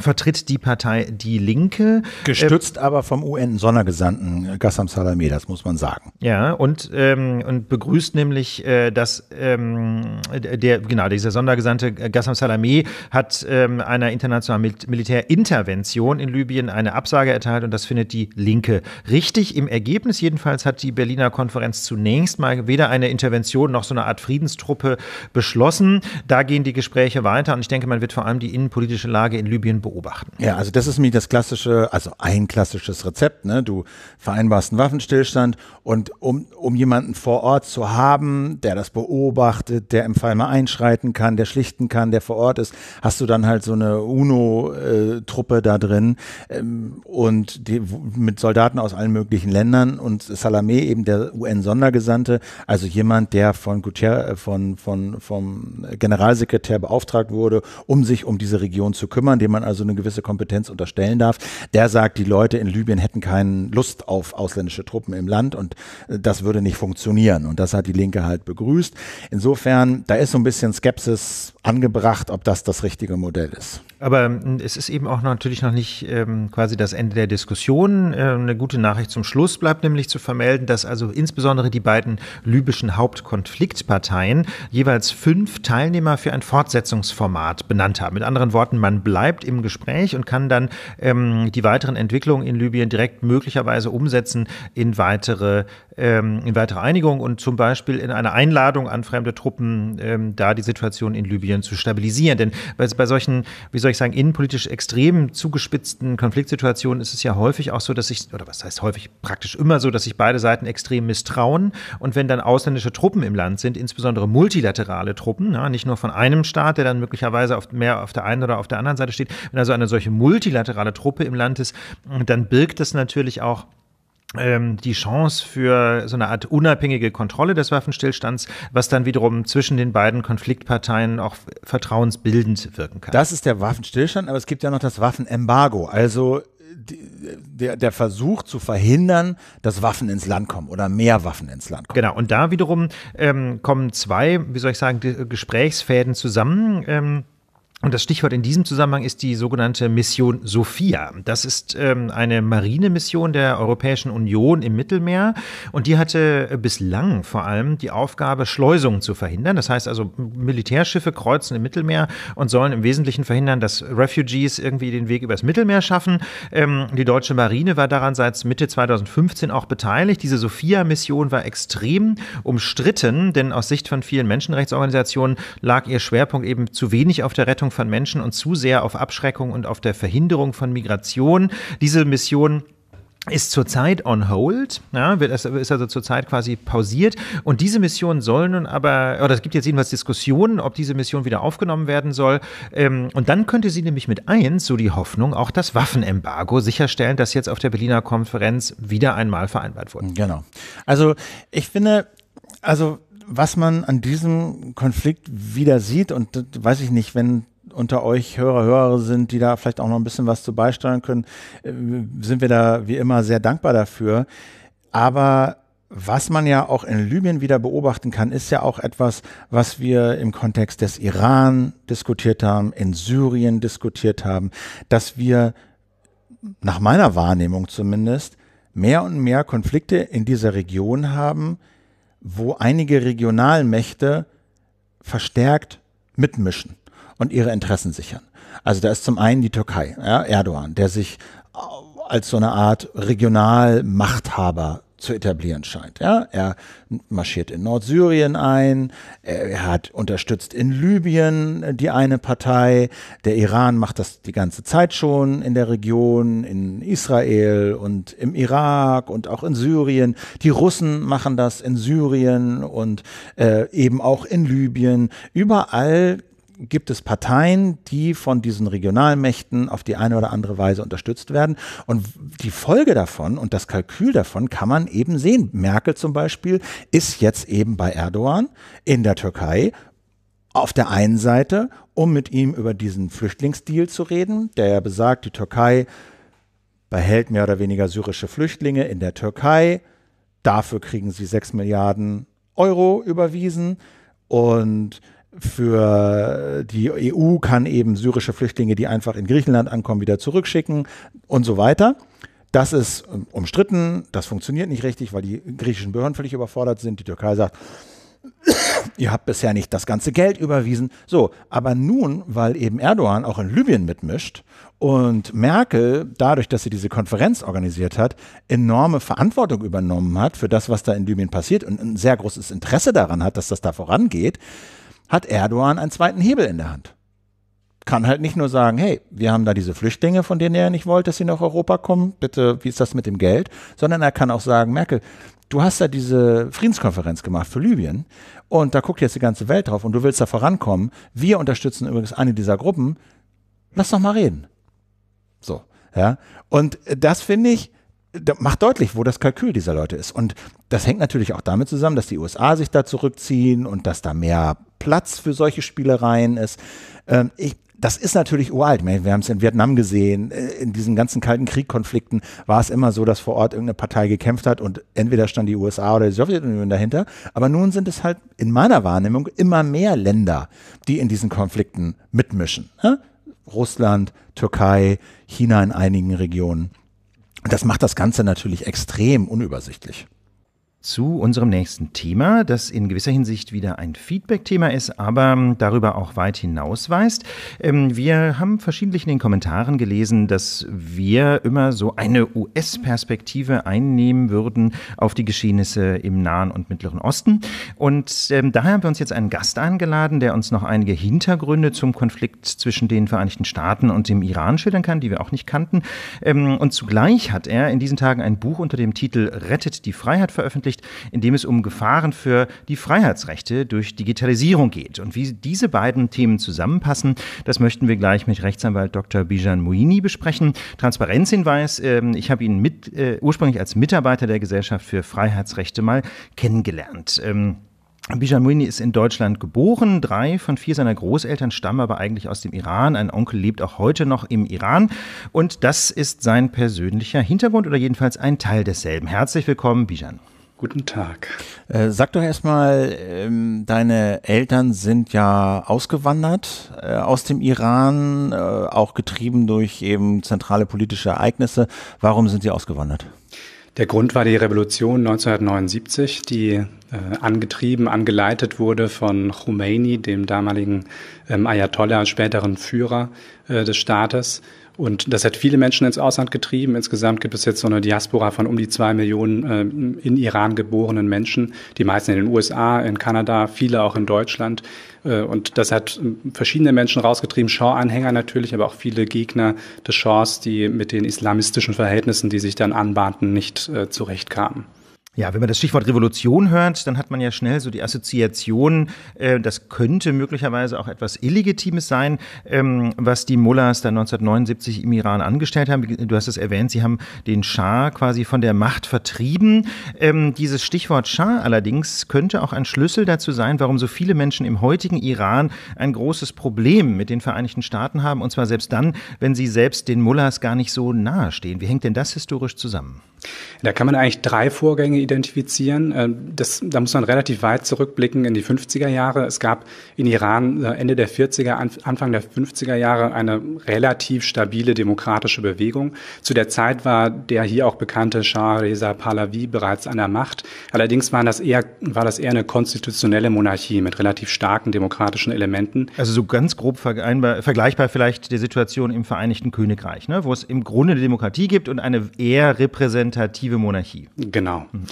Speaker 1: vertritt die Partei Die Linke. Äh, Gestützt äh, aber vom
Speaker 2: UN-Sondergesandten Gassam äh, Salameh, das muss man sagen.
Speaker 1: Ja, und, ähm, und begrüßt nämlich, äh, dass ähm, der, genau, dieser Sondergesandte Gassam äh, Salameh hat ähm, einer internationalen Mil Militärintervention in Libyen eine Absage erteilt und das findet die Linke richtig. Im Ergebnis jedenfalls hat die Berliner Konferenz zunächst mal weder eine Intervention noch so eine Art Friedenstruppe beschlossen. Da gehen die Gespräche weiter und ich denke, man wird vor allem die innenpolitische Lage in Libyen beobachten.
Speaker 2: Ja, also das ist mir das klassische, also ein klassisches Rezept. Ne? Du vereinbarst einen Waffenstillstand und um, um jemanden vor Ort zu haben, der das beobachtet, der im Fall mal einschreiten kann, der schlichten kann, der vor Ort ist, hast du dann halt so eine UNO-Truppe da drin ähm, und die, mit Soldaten aus allen möglichen Ländern und Salamé eben der UN-Sondergesandte, also jemand, der von, Guter äh, von, von, vom Generalsekretär beauftragt wurde, um sich um diese Region zu kümmern, den man also also eine gewisse Kompetenz unterstellen darf, der sagt, die Leute in Libyen hätten keine Lust auf ausländische Truppen im Land und äh, das würde nicht funktionieren. Und das hat die Linke halt begrüßt. Insofern, da ist so ein bisschen Skepsis angebracht, ob das das richtige Modell
Speaker 1: ist. Aber ähm, es ist eben auch natürlich noch nicht ähm, quasi das Ende der Diskussion. Äh, eine gute Nachricht zum Schluss bleibt nämlich zu vermelden, dass also insbesondere die beiden libyschen Hauptkonfliktparteien jeweils fünf Teilnehmer für ein Fortsetzungsformat benannt haben. Mit anderen Worten, man bleibt im Gespräch und kann dann ähm, die weiteren Entwicklungen in Libyen direkt möglicherweise umsetzen in weitere, ähm, in weitere Einigung und zum Beispiel in eine Einladung an fremde Truppen, ähm, da die Situation in Libyen zu stabilisieren. Denn bei, bei solchen, wie soll ich sagen, innenpolitisch extrem zugespitzten Konfliktsituationen ist es ja häufig auch so, dass sich, oder was heißt häufig, praktisch immer so, dass sich beide Seiten extrem misstrauen. Und wenn dann ausländische Truppen im Land sind, insbesondere multilaterale Truppen, ja, nicht nur von einem Staat, der dann möglicherweise auf, mehr auf der einen oder auf der anderen Seite steht, wenn also eine solche multilaterale Truppe im Land ist, dann birgt das natürlich auch ähm, die Chance für so eine Art unabhängige Kontrolle des Waffenstillstands, was dann wiederum zwischen den beiden Konfliktparteien auch vertrauensbildend wirken kann. Das ist der Waffenstillstand, aber es gibt ja noch das Waffenembargo, also der, der Versuch zu verhindern, dass Waffen ins Land kommen oder mehr Waffen ins Land kommen. Genau, und da wiederum ähm, kommen zwei, wie soll ich sagen, Gesprächsfäden zusammen. Ähm und das Stichwort in diesem Zusammenhang ist die sogenannte Mission Sophia. Das ist ähm, eine Marinemission der Europäischen Union im Mittelmeer und die hatte äh, bislang vor allem die Aufgabe, Schleusungen zu verhindern. Das heißt also, Militärschiffe kreuzen im Mittelmeer und sollen im Wesentlichen verhindern, dass Refugees irgendwie den Weg übers Mittelmeer schaffen. Ähm, die deutsche Marine war daran seit Mitte 2015 auch beteiligt. Diese Sophia-Mission war extrem umstritten, denn aus Sicht von vielen Menschenrechtsorganisationen lag ihr Schwerpunkt eben zu wenig auf der Rettung von Menschen und zu sehr auf Abschreckung und auf der Verhinderung von Migration. Diese Mission ist zurzeit on hold, ja, wird, also, ist also zurzeit quasi pausiert. Und diese Mission soll nun aber, oder es gibt jetzt jedenfalls Diskussionen, ob diese Mission wieder aufgenommen werden soll. Ähm, und dann könnte sie nämlich mit eins, so die Hoffnung, auch das Waffenembargo sicherstellen, das jetzt auf der Berliner Konferenz wieder einmal vereinbart wurde. Genau. Also ich finde, also
Speaker 2: was man an diesem Konflikt wieder sieht, und weiß ich nicht, wenn unter euch Hörer, Hörer sind, die da vielleicht auch noch ein bisschen was zu beisteuern können, äh, sind wir da wie immer sehr dankbar dafür. Aber was man ja auch in Libyen wieder beobachten kann, ist ja auch etwas, was wir im Kontext des Iran diskutiert haben, in Syrien diskutiert haben, dass wir nach meiner Wahrnehmung zumindest mehr und mehr Konflikte in dieser Region haben, wo einige Regionalmächte verstärkt mitmischen und ihre Interessen sichern. Also da ist zum einen die Türkei, ja, Erdogan, der sich als so eine Art Regionalmachthaber zu etablieren scheint. Ja, er marschiert in Nordsyrien ein, er hat unterstützt in Libyen die eine Partei, der Iran macht das die ganze Zeit schon in der Region, in Israel und im Irak und auch in Syrien. Die Russen machen das in Syrien und äh, eben auch in Libyen. Überall gibt es Parteien, die von diesen Regionalmächten auf die eine oder andere Weise unterstützt werden. Und die Folge davon und das Kalkül davon kann man eben sehen. Merkel zum Beispiel ist jetzt eben bei Erdogan in der Türkei auf der einen Seite, um mit ihm über diesen Flüchtlingsdeal zu reden, der ja besagt, die Türkei behält mehr oder weniger syrische Flüchtlinge in der Türkei. Dafür kriegen sie 6 Milliarden Euro überwiesen. Und für äh, die EU kann eben syrische Flüchtlinge, die einfach in Griechenland ankommen, wieder zurückschicken und so weiter. Das ist ähm, umstritten, das funktioniert nicht richtig, weil die griechischen Behörden völlig überfordert sind. Die Türkei sagt, ihr habt bisher nicht das ganze Geld überwiesen. So, aber nun, weil eben Erdogan auch in Libyen mitmischt und Merkel dadurch, dass sie diese Konferenz organisiert hat, enorme Verantwortung übernommen hat für das, was da in Libyen passiert und ein sehr großes Interesse daran hat, dass das da vorangeht, hat Erdogan einen zweiten Hebel in der Hand. Kann halt nicht nur sagen, hey, wir haben da diese Flüchtlinge, von denen er nicht wollte, dass sie nach Europa kommen, bitte, wie ist das mit dem Geld? Sondern er kann auch sagen, Merkel, du hast da diese Friedenskonferenz gemacht für Libyen und da guckt jetzt die ganze Welt drauf und du willst da vorankommen. Wir unterstützen übrigens eine dieser Gruppen. Lass doch mal reden. So, ja. Und das finde ich, macht deutlich, wo das Kalkül dieser Leute ist. Und das hängt natürlich auch damit zusammen, dass die USA sich da zurückziehen und dass da mehr Platz für solche Spielereien ist. Ähm, ich, das ist natürlich uralt. Wir haben es in Vietnam gesehen. Äh, in diesen ganzen Kalten Krieg-Konflikten war es immer so, dass vor Ort irgendeine Partei gekämpft hat und entweder stand die USA oder die Sowjetunion dahinter. Aber nun sind es halt in meiner Wahrnehmung immer mehr Länder, die in diesen Konflikten mitmischen. Ne? Russland, Türkei, China in einigen Regionen. Und das macht das Ganze
Speaker 1: natürlich extrem unübersichtlich zu unserem nächsten Thema, das in gewisser Hinsicht wieder ein Feedback-Thema ist, aber ähm, darüber auch weit hinausweist. Ähm, wir haben verschiedentlich in den Kommentaren gelesen, dass wir immer so eine US-Perspektive einnehmen würden auf die Geschehnisse im Nahen und Mittleren Osten. Und ähm, daher haben wir uns jetzt einen Gast eingeladen, der uns noch einige Hintergründe zum Konflikt zwischen den Vereinigten Staaten und dem Iran schildern kann, die wir auch nicht kannten. Und zugleich hat er in diesen Tagen ein Buch unter dem Titel Rettet die Freiheit veröffentlicht veröffentlicht, in dem es um Gefahren für die Freiheitsrechte durch Digitalisierung geht. Und wie diese beiden Themen zusammenpassen, das möchten wir gleich mit Rechtsanwalt Dr. Bijan Moini besprechen. Transparenzhinweis, ähm, ich habe ihn mit, äh, ursprünglich als Mitarbeiter der Gesellschaft für Freiheitsrechte mal kennengelernt. Ähm, Bijan Muini ist in Deutschland geboren. Drei von vier seiner Großeltern stammen aber eigentlich aus dem Iran. Ein Onkel lebt auch heute noch im Iran. Und das ist sein persönlicher Hintergrund oder jedenfalls ein Teil desselben. Herzlich willkommen, Bijan. Guten Tag. Äh, sag doch erstmal,
Speaker 2: ähm, deine Eltern sind ja ausgewandert äh, aus dem Iran, äh,
Speaker 3: auch getrieben durch eben zentrale politische Ereignisse. Warum sind sie ausgewandert? Der Grund war die Revolution 1979, die äh, angetrieben, angeleitet wurde von Khomeini, dem damaligen ähm, Ayatollah, späteren Führer äh, des Staates. Und das hat viele Menschen ins Ausland getrieben. Insgesamt gibt es jetzt so eine Diaspora von um die zwei Millionen äh, in Iran geborenen Menschen, die meisten in den USA, in Kanada, viele auch in Deutschland. Äh, und das hat ähm, verschiedene Menschen rausgetrieben, Shaw-Anhänger natürlich, aber auch viele Gegner des Shaws, die mit den islamistischen Verhältnissen, die sich dann anbahnten, nicht äh, zurechtkamen.
Speaker 1: Ja, wenn man das Stichwort Revolution hört, dann hat man ja schnell so die Assoziation, äh, das könnte möglicherweise auch etwas Illegitimes sein, ähm, was die Mullahs da 1979 im Iran angestellt haben. Du hast es erwähnt, sie haben den Schah quasi von der Macht vertrieben. Ähm, dieses Stichwort Schah allerdings könnte auch ein Schlüssel dazu sein, warum so viele Menschen im heutigen Iran ein großes Problem mit den Vereinigten Staaten haben, und
Speaker 3: zwar selbst dann, wenn sie selbst den Mullahs gar nicht so nahe stehen. Wie hängt denn das historisch zusammen? Da kann man eigentlich drei Vorgänge identifizieren. Ähm, das, da muss man relativ weit zurückblicken in die 50er Jahre. Es gab in Iran äh, Ende der 40er, Anfang der 50er Jahre eine relativ stabile demokratische Bewegung. Zu der Zeit war der hier auch bekannte Shah Reza Pahlavi bereits an der Macht. Allerdings waren das eher, war das eher eine konstitutionelle Monarchie mit relativ starken demokratischen Elementen.
Speaker 1: Also so ganz grob vergleichbar vielleicht der Situation im Vereinigten Königreich, ne? wo es im Grunde eine Demokratie gibt und eine eher repräsentative
Speaker 3: Monarchie. Genau. Mhm.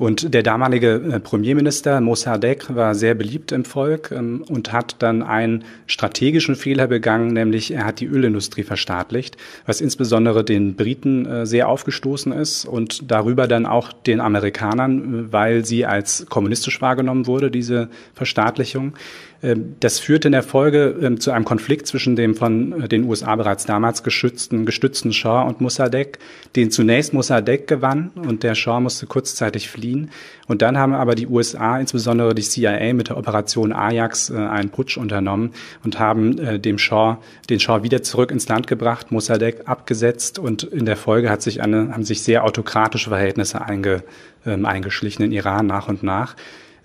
Speaker 3: Und der damalige äh, Premierminister Mossadegh war sehr beliebt im Volk ähm, und hat dann einen strategischen Fehler begangen, nämlich er hat die Ölindustrie verstaatlicht, was insbesondere den Briten äh, sehr aufgestoßen ist und darüber dann auch den Amerikanern, äh, weil sie als kommunistisch wahrgenommen wurde, diese Verstaatlichung. Ähm, das führte in der Folge ähm, zu einem Konflikt zwischen dem von äh, den USA bereits damals geschützten, gestützten Shah und Mossadegh, den zunächst Mossadegh gewann und der Shah musste kurzzeitig fliehen. Und dann haben aber die USA, insbesondere die CIA, mit der Operation Ajax äh, einen Putsch unternommen und haben äh, dem Shah, den Shah wieder zurück ins Land gebracht, Mossadegh abgesetzt und in der Folge hat sich eine, haben sich sehr autokratische Verhältnisse einge, ähm, eingeschlichen in Iran nach und nach.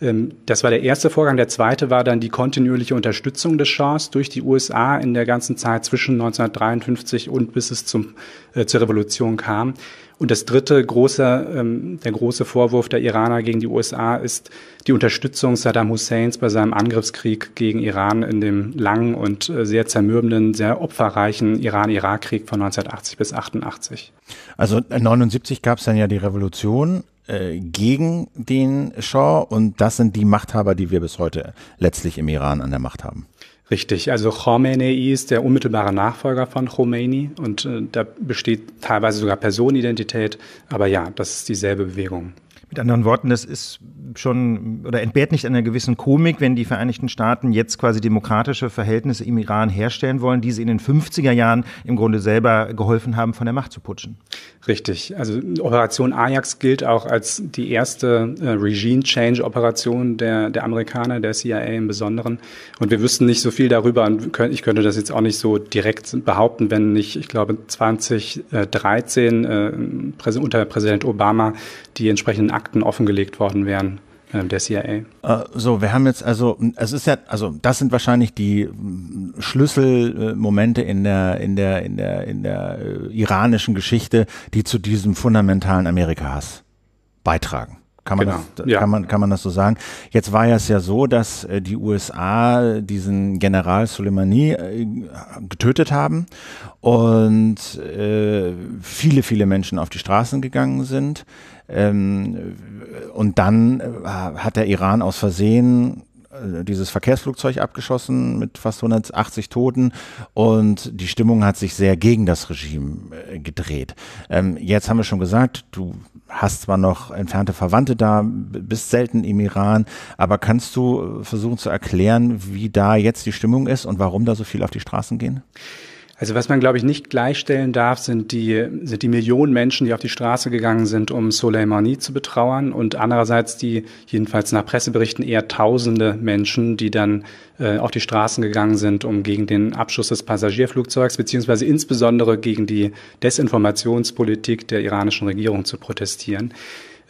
Speaker 3: Ähm, das war der erste Vorgang. Der zweite war dann die kontinuierliche Unterstützung des Schahs durch die USA in der ganzen Zeit zwischen 1953 und bis es zum, äh, zur Revolution kam. Und das dritte große, ähm, der große Vorwurf der Iraner gegen die USA ist die Unterstützung Saddam Husseins bei seinem Angriffskrieg gegen Iran in dem langen und äh, sehr zermürbenden, sehr opferreichen Iran-Irak-Krieg von 1980 bis 88.
Speaker 2: Also 1979 gab es dann ja die Revolution äh, gegen den Shah und das sind die Machthaber, die wir bis
Speaker 3: heute letztlich im Iran an der Macht haben. Richtig, also Khomeini ist der unmittelbare Nachfolger von Khomeini und äh, da besteht teilweise sogar Personenidentität, aber ja, das ist dieselbe Bewegung.
Speaker 1: Mit anderen Worten, das ist schon oder entbehrt nicht einer gewissen Komik, wenn die Vereinigten Staaten jetzt quasi demokratische Verhältnisse im Iran herstellen wollen, die sie in den 50er Jahren im Grunde selber geholfen haben, von der Macht
Speaker 3: zu putschen. Richtig. Also Operation Ajax gilt auch als die erste äh, Regime-Change-Operation der, der Amerikaner, der CIA im Besonderen. Und wir wüssten nicht so viel darüber. ich könnte das jetzt auch nicht so direkt behaupten, wenn nicht, ich glaube, 2013 äh, unter Präsident Obama die entsprechenden Akten offengelegt worden wären. Äh, der CIA. Äh,
Speaker 2: so, wir haben jetzt also, es ist ja, also das sind wahrscheinlich die äh, Schlüsselmomente in der, in der, in der, in der iranischen Geschichte, die zu diesem fundamentalen Amerika-Hass beitragen. Kann man, genau. das, ja. kann, man, kann man das so sagen? Jetzt war ja es ja so, dass die USA diesen General Soleimani getötet haben und äh, viele, viele Menschen auf die Straßen gegangen sind. Ähm, und dann äh, hat der Iran aus Versehen äh, dieses Verkehrsflugzeug abgeschossen mit fast 180 Toten und die Stimmung hat sich sehr gegen das Regime äh, gedreht. Ähm, jetzt haben wir schon gesagt, du hast zwar noch entfernte Verwandte da, bist selten im Iran, aber kannst du versuchen zu erklären, wie da jetzt die Stimmung ist und warum da so viel auf die Straßen gehen?
Speaker 3: Also was man, glaube ich, nicht gleichstellen darf, sind die, sind die Millionen Menschen, die auf die Straße gegangen sind, um Soleimani zu betrauern und andererseits die, jedenfalls nach Presseberichten, eher tausende Menschen, die dann äh, auf die Straßen gegangen sind, um gegen den Abschuss des Passagierflugzeugs beziehungsweise insbesondere gegen die Desinformationspolitik der iranischen Regierung zu protestieren.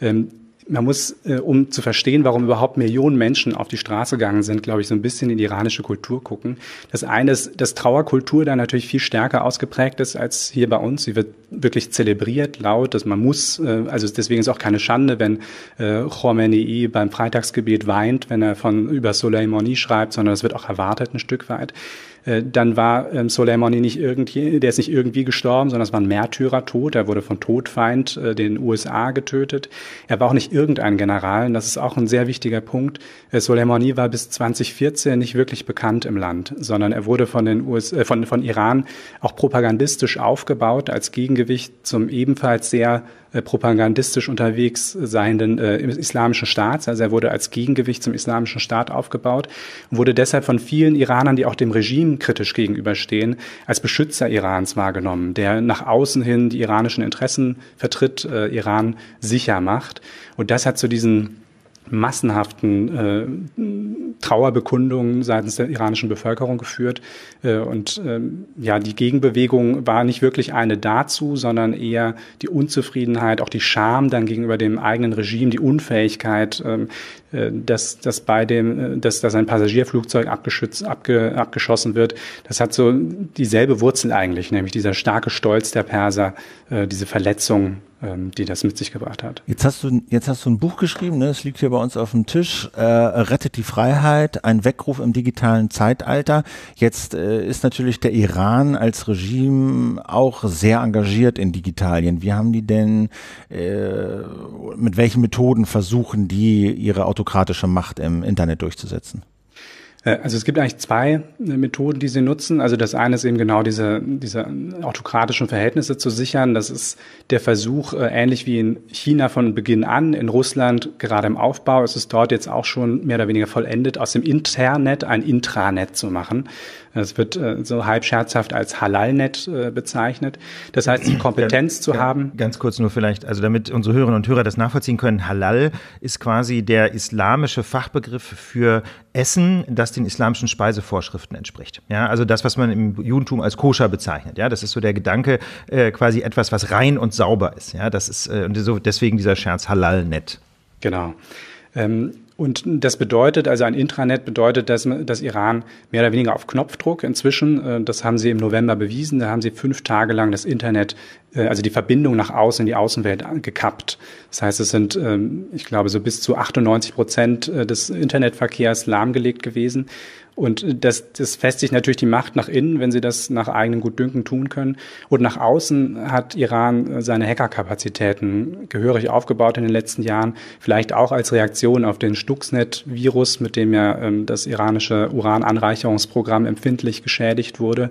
Speaker 3: Ähm, man muss, äh, um zu verstehen, warum überhaupt Millionen Menschen auf die Straße gegangen sind, glaube ich, so ein bisschen in die iranische Kultur gucken. Das eine ist, dass Trauerkultur da natürlich viel stärker ausgeprägt ist als hier bei uns. Sie wird wirklich zelebriert, laut, dass man muss, äh, also deswegen ist auch keine Schande, wenn äh, Khomeini beim Freitagsgebet weint, wenn er von über Soleimani schreibt, sondern das wird auch erwartet ein Stück weit. Äh, dann war ähm, Soleimani nicht irgendwie, der ist nicht irgendwie gestorben, sondern es war ein Märtyrertod. Er wurde von Todfeind äh, den USA getötet. Er war auch nicht irgendein General. Und das ist auch ein sehr wichtiger Punkt. Äh, Soleimani war bis 2014 nicht wirklich bekannt im Land, sondern er wurde von den US, äh, von, von Iran auch propagandistisch aufgebaut als Gegengewicht zum ebenfalls sehr äh, propagandistisch unterwegs seienden äh, islamischen Staats. Also er wurde als Gegengewicht zum islamischen Staat aufgebaut wurde deshalb von vielen Iranern, die auch dem Regime kritisch gegenüberstehen, als Beschützer Irans wahrgenommen, der nach außen hin die iranischen Interessen vertritt, äh, Iran sicher macht. Und das hat zu diesen massenhaften äh, Trauerbekundungen seitens der iranischen Bevölkerung geführt. Äh, und ähm, ja, die Gegenbewegung war nicht wirklich eine dazu, sondern eher die Unzufriedenheit, auch die Scham dann gegenüber dem eigenen Regime, die Unfähigkeit, ähm, äh, dass, dass bei dem, äh, dass, dass ein Passagierflugzeug abgeschützt, abge, abgeschossen wird. Das hat so dieselbe Wurzel eigentlich, nämlich dieser starke Stolz der Perser, äh, diese Verletzung ähm, die das mit sich gebracht hat.
Speaker 2: Jetzt hast du, jetzt hast du ein Buch geschrieben, ne? es liegt hier bei uns auf dem Tisch, äh, Rettet die Freiheit, ein Weckruf im digitalen Zeitalter. Jetzt äh, ist natürlich der Iran als Regime auch sehr engagiert in Digitalien. Wie haben die denn, äh, mit welchen Methoden versuchen die, ihre autokratische Macht im Internet durchzusetzen?
Speaker 3: Äh, also es gibt eigentlich zwei äh, Methoden, die sie nutzen. Also das eine ist eben genau diese, diese autokratischen Verhältnisse zu sichern. Das ist der Versuch, äh, ähnlich wie in China von Beginn an, in Russland gerade im Aufbau, ist es dort jetzt auch schon mehr oder weniger vollendet, aus dem Internet ein Intranet zu machen. Das wird äh, so halb scherzhaft als Halalnet äh, bezeichnet. Das heißt, die Kompetenz zu ganz, haben. Ganz kurz nur vielleicht, also damit unsere
Speaker 1: Hörerinnen und Hörer das nachvollziehen können, Halal ist quasi der islamische Fachbegriff für Essen, das den islamischen Speisevorschriften entspricht. Ja, also das, was man im Judentum als Koscher bezeichnet. Ja, das ist so der Gedanke, äh, quasi etwas, was rein und sauber ist. Ja, das ist, äh, und so deswegen
Speaker 3: dieser Scherz Halal-Net. Genau. Ähm, und das bedeutet, also ein Intranet bedeutet, dass, dass Iran mehr oder weniger auf Knopfdruck inzwischen, äh, das haben sie im November bewiesen, da haben sie fünf Tage lang das Internet, äh, also die Verbindung nach außen in die Außenwelt gekappt. Das heißt, es sind, ähm, ich glaube, so bis zu 98 Prozent äh, des Internetverkehrs lahmgelegt gewesen. Und das, das festigt natürlich die Macht nach innen, wenn sie das nach eigenem Gutdünken tun können. Und nach außen hat Iran seine Hackerkapazitäten gehörig aufgebaut in den letzten Jahren, vielleicht auch als Reaktion auf den Stuxnet-Virus, mit dem ja ähm, das iranische Urananreicherungsprogramm empfindlich geschädigt wurde.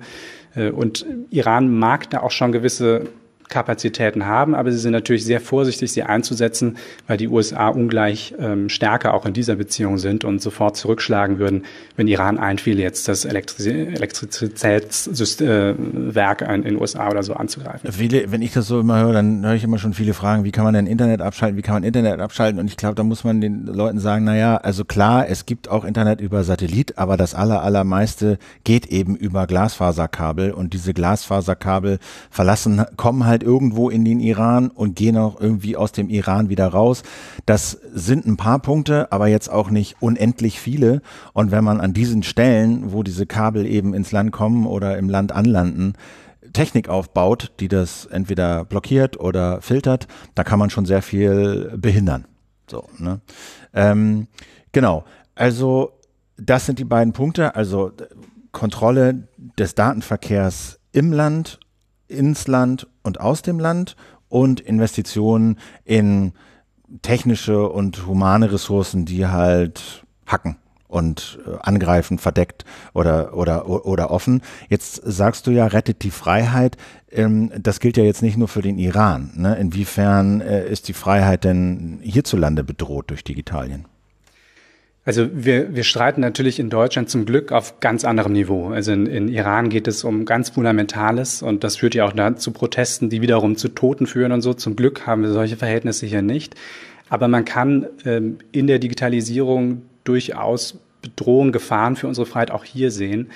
Speaker 3: Äh, und Iran mag da auch schon gewisse Kapazitäten haben, aber sie sind natürlich sehr vorsichtig, sie einzusetzen, weil die USA ungleich ähm, stärker auch in dieser Beziehung sind und sofort zurückschlagen würden, wenn Iran einfiel, jetzt das Elektri Elektrizitätswerk in den USA oder so anzugreifen.
Speaker 2: Viele, wenn ich das so immer höre, dann höre ich immer schon viele Fragen, wie kann man denn Internet abschalten, wie kann man Internet abschalten und ich glaube, da muss man den Leuten sagen, naja, also klar, es gibt auch Internet über Satellit, aber das aller, allermeiste geht eben über Glasfaserkabel und diese Glasfaserkabel verlassen, kommen halt halt irgendwo in den Iran und gehen auch irgendwie aus dem Iran wieder raus. Das sind ein paar Punkte, aber jetzt auch nicht unendlich viele. Und wenn man an diesen Stellen, wo diese Kabel eben ins Land kommen oder im Land anlanden, Technik aufbaut, die das entweder blockiert oder filtert, da kann man schon sehr viel behindern. So, ne? Ähm, genau. Also, das sind die beiden Punkte. Also, Kontrolle des Datenverkehrs im Land ins Land und aus dem Land und Investitionen in technische und humane Ressourcen, die halt hacken und äh, angreifen, verdeckt oder, oder, oder offen. Jetzt sagst du ja, rettet die Freiheit. Ähm, das gilt ja jetzt nicht nur für den Iran. Ne? Inwiefern äh, ist die Freiheit denn hierzulande bedroht durch Digitalien?
Speaker 3: Also wir, wir streiten natürlich in Deutschland zum Glück auf ganz anderem Niveau. Also in, in Iran geht es um ganz Fundamentales und das führt ja auch zu Protesten, die wiederum zu Toten führen und so. Zum Glück haben wir solche Verhältnisse hier nicht. Aber man kann ähm, in der Digitalisierung durchaus Bedrohungen, Gefahren für unsere Freiheit auch hier sehen,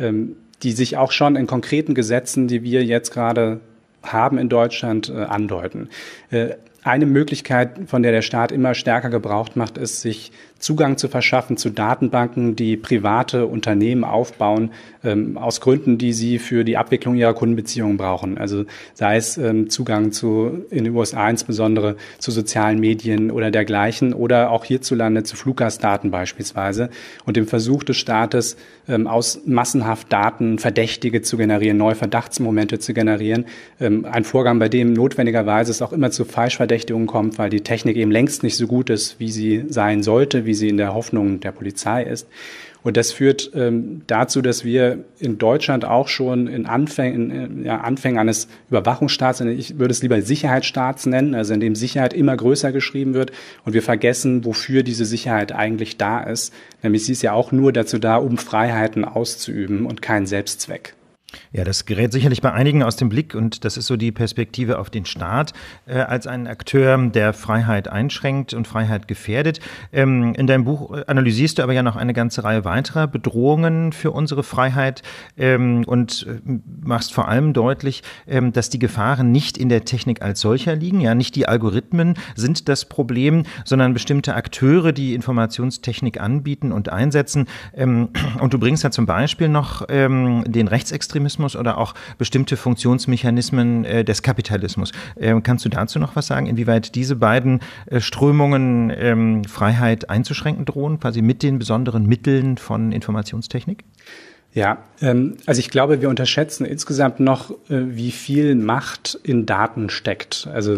Speaker 3: ähm, die sich auch schon in konkreten Gesetzen, die wir jetzt gerade haben in Deutschland, äh, andeuten. Äh, eine Möglichkeit, von der der Staat immer stärker gebraucht macht, ist, sich Zugang zu verschaffen zu Datenbanken, die private Unternehmen aufbauen, ähm, aus Gründen, die sie für die Abwicklung ihrer Kundenbeziehungen brauchen. Also sei es ähm, Zugang zu, in den USA insbesondere, zu sozialen Medien oder dergleichen oder auch hierzulande zu Fluggastdaten beispielsweise und dem Versuch des Staates, ähm, aus massenhaft Daten Verdächtige zu generieren, neue Verdachtsmomente zu generieren. Ähm, ein Vorgang, bei dem notwendigerweise es auch immer zu Falschverdächtigen Tatverdächtigung kommt, weil die Technik eben längst nicht so gut ist, wie sie sein sollte, wie sie in der Hoffnung der Polizei ist. Und das führt ähm, dazu, dass wir in Deutschland auch schon in Anfängen, in, ja, Anfängen eines Überwachungsstaats, ich würde es lieber Sicherheitsstaats nennen, also in dem Sicherheit immer größer geschrieben wird und wir vergessen, wofür diese Sicherheit eigentlich da ist. Nämlich sie ist ja auch nur dazu da, um Freiheiten auszuüben und kein Selbstzweck.
Speaker 1: Ja, das gerät sicherlich bei einigen aus dem Blick und das ist so die Perspektive auf den Staat äh, als einen Akteur, der Freiheit einschränkt und Freiheit gefährdet. Ähm, in deinem Buch äh, analysierst du aber ja noch eine ganze Reihe weiterer Bedrohungen für unsere Freiheit ähm, und äh, machst vor allem deutlich, ähm, dass die Gefahren nicht in der Technik als solcher liegen. Ja, nicht die Algorithmen sind das Problem, sondern bestimmte Akteure, die Informationstechnik anbieten und einsetzen. Ähm, und du bringst ja zum Beispiel noch ähm, den Rechtsextremismus Kapitalismus oder auch bestimmte Funktionsmechanismen äh, des Kapitalismus. Ähm, kannst du dazu noch was sagen, inwieweit diese beiden äh, Strömungen ähm, Freiheit einzuschränken drohen, quasi mit den besonderen Mitteln
Speaker 3: von Informationstechnik? Ja, ähm, also ich glaube, wir unterschätzen insgesamt noch, äh, wie viel Macht in Daten steckt. Also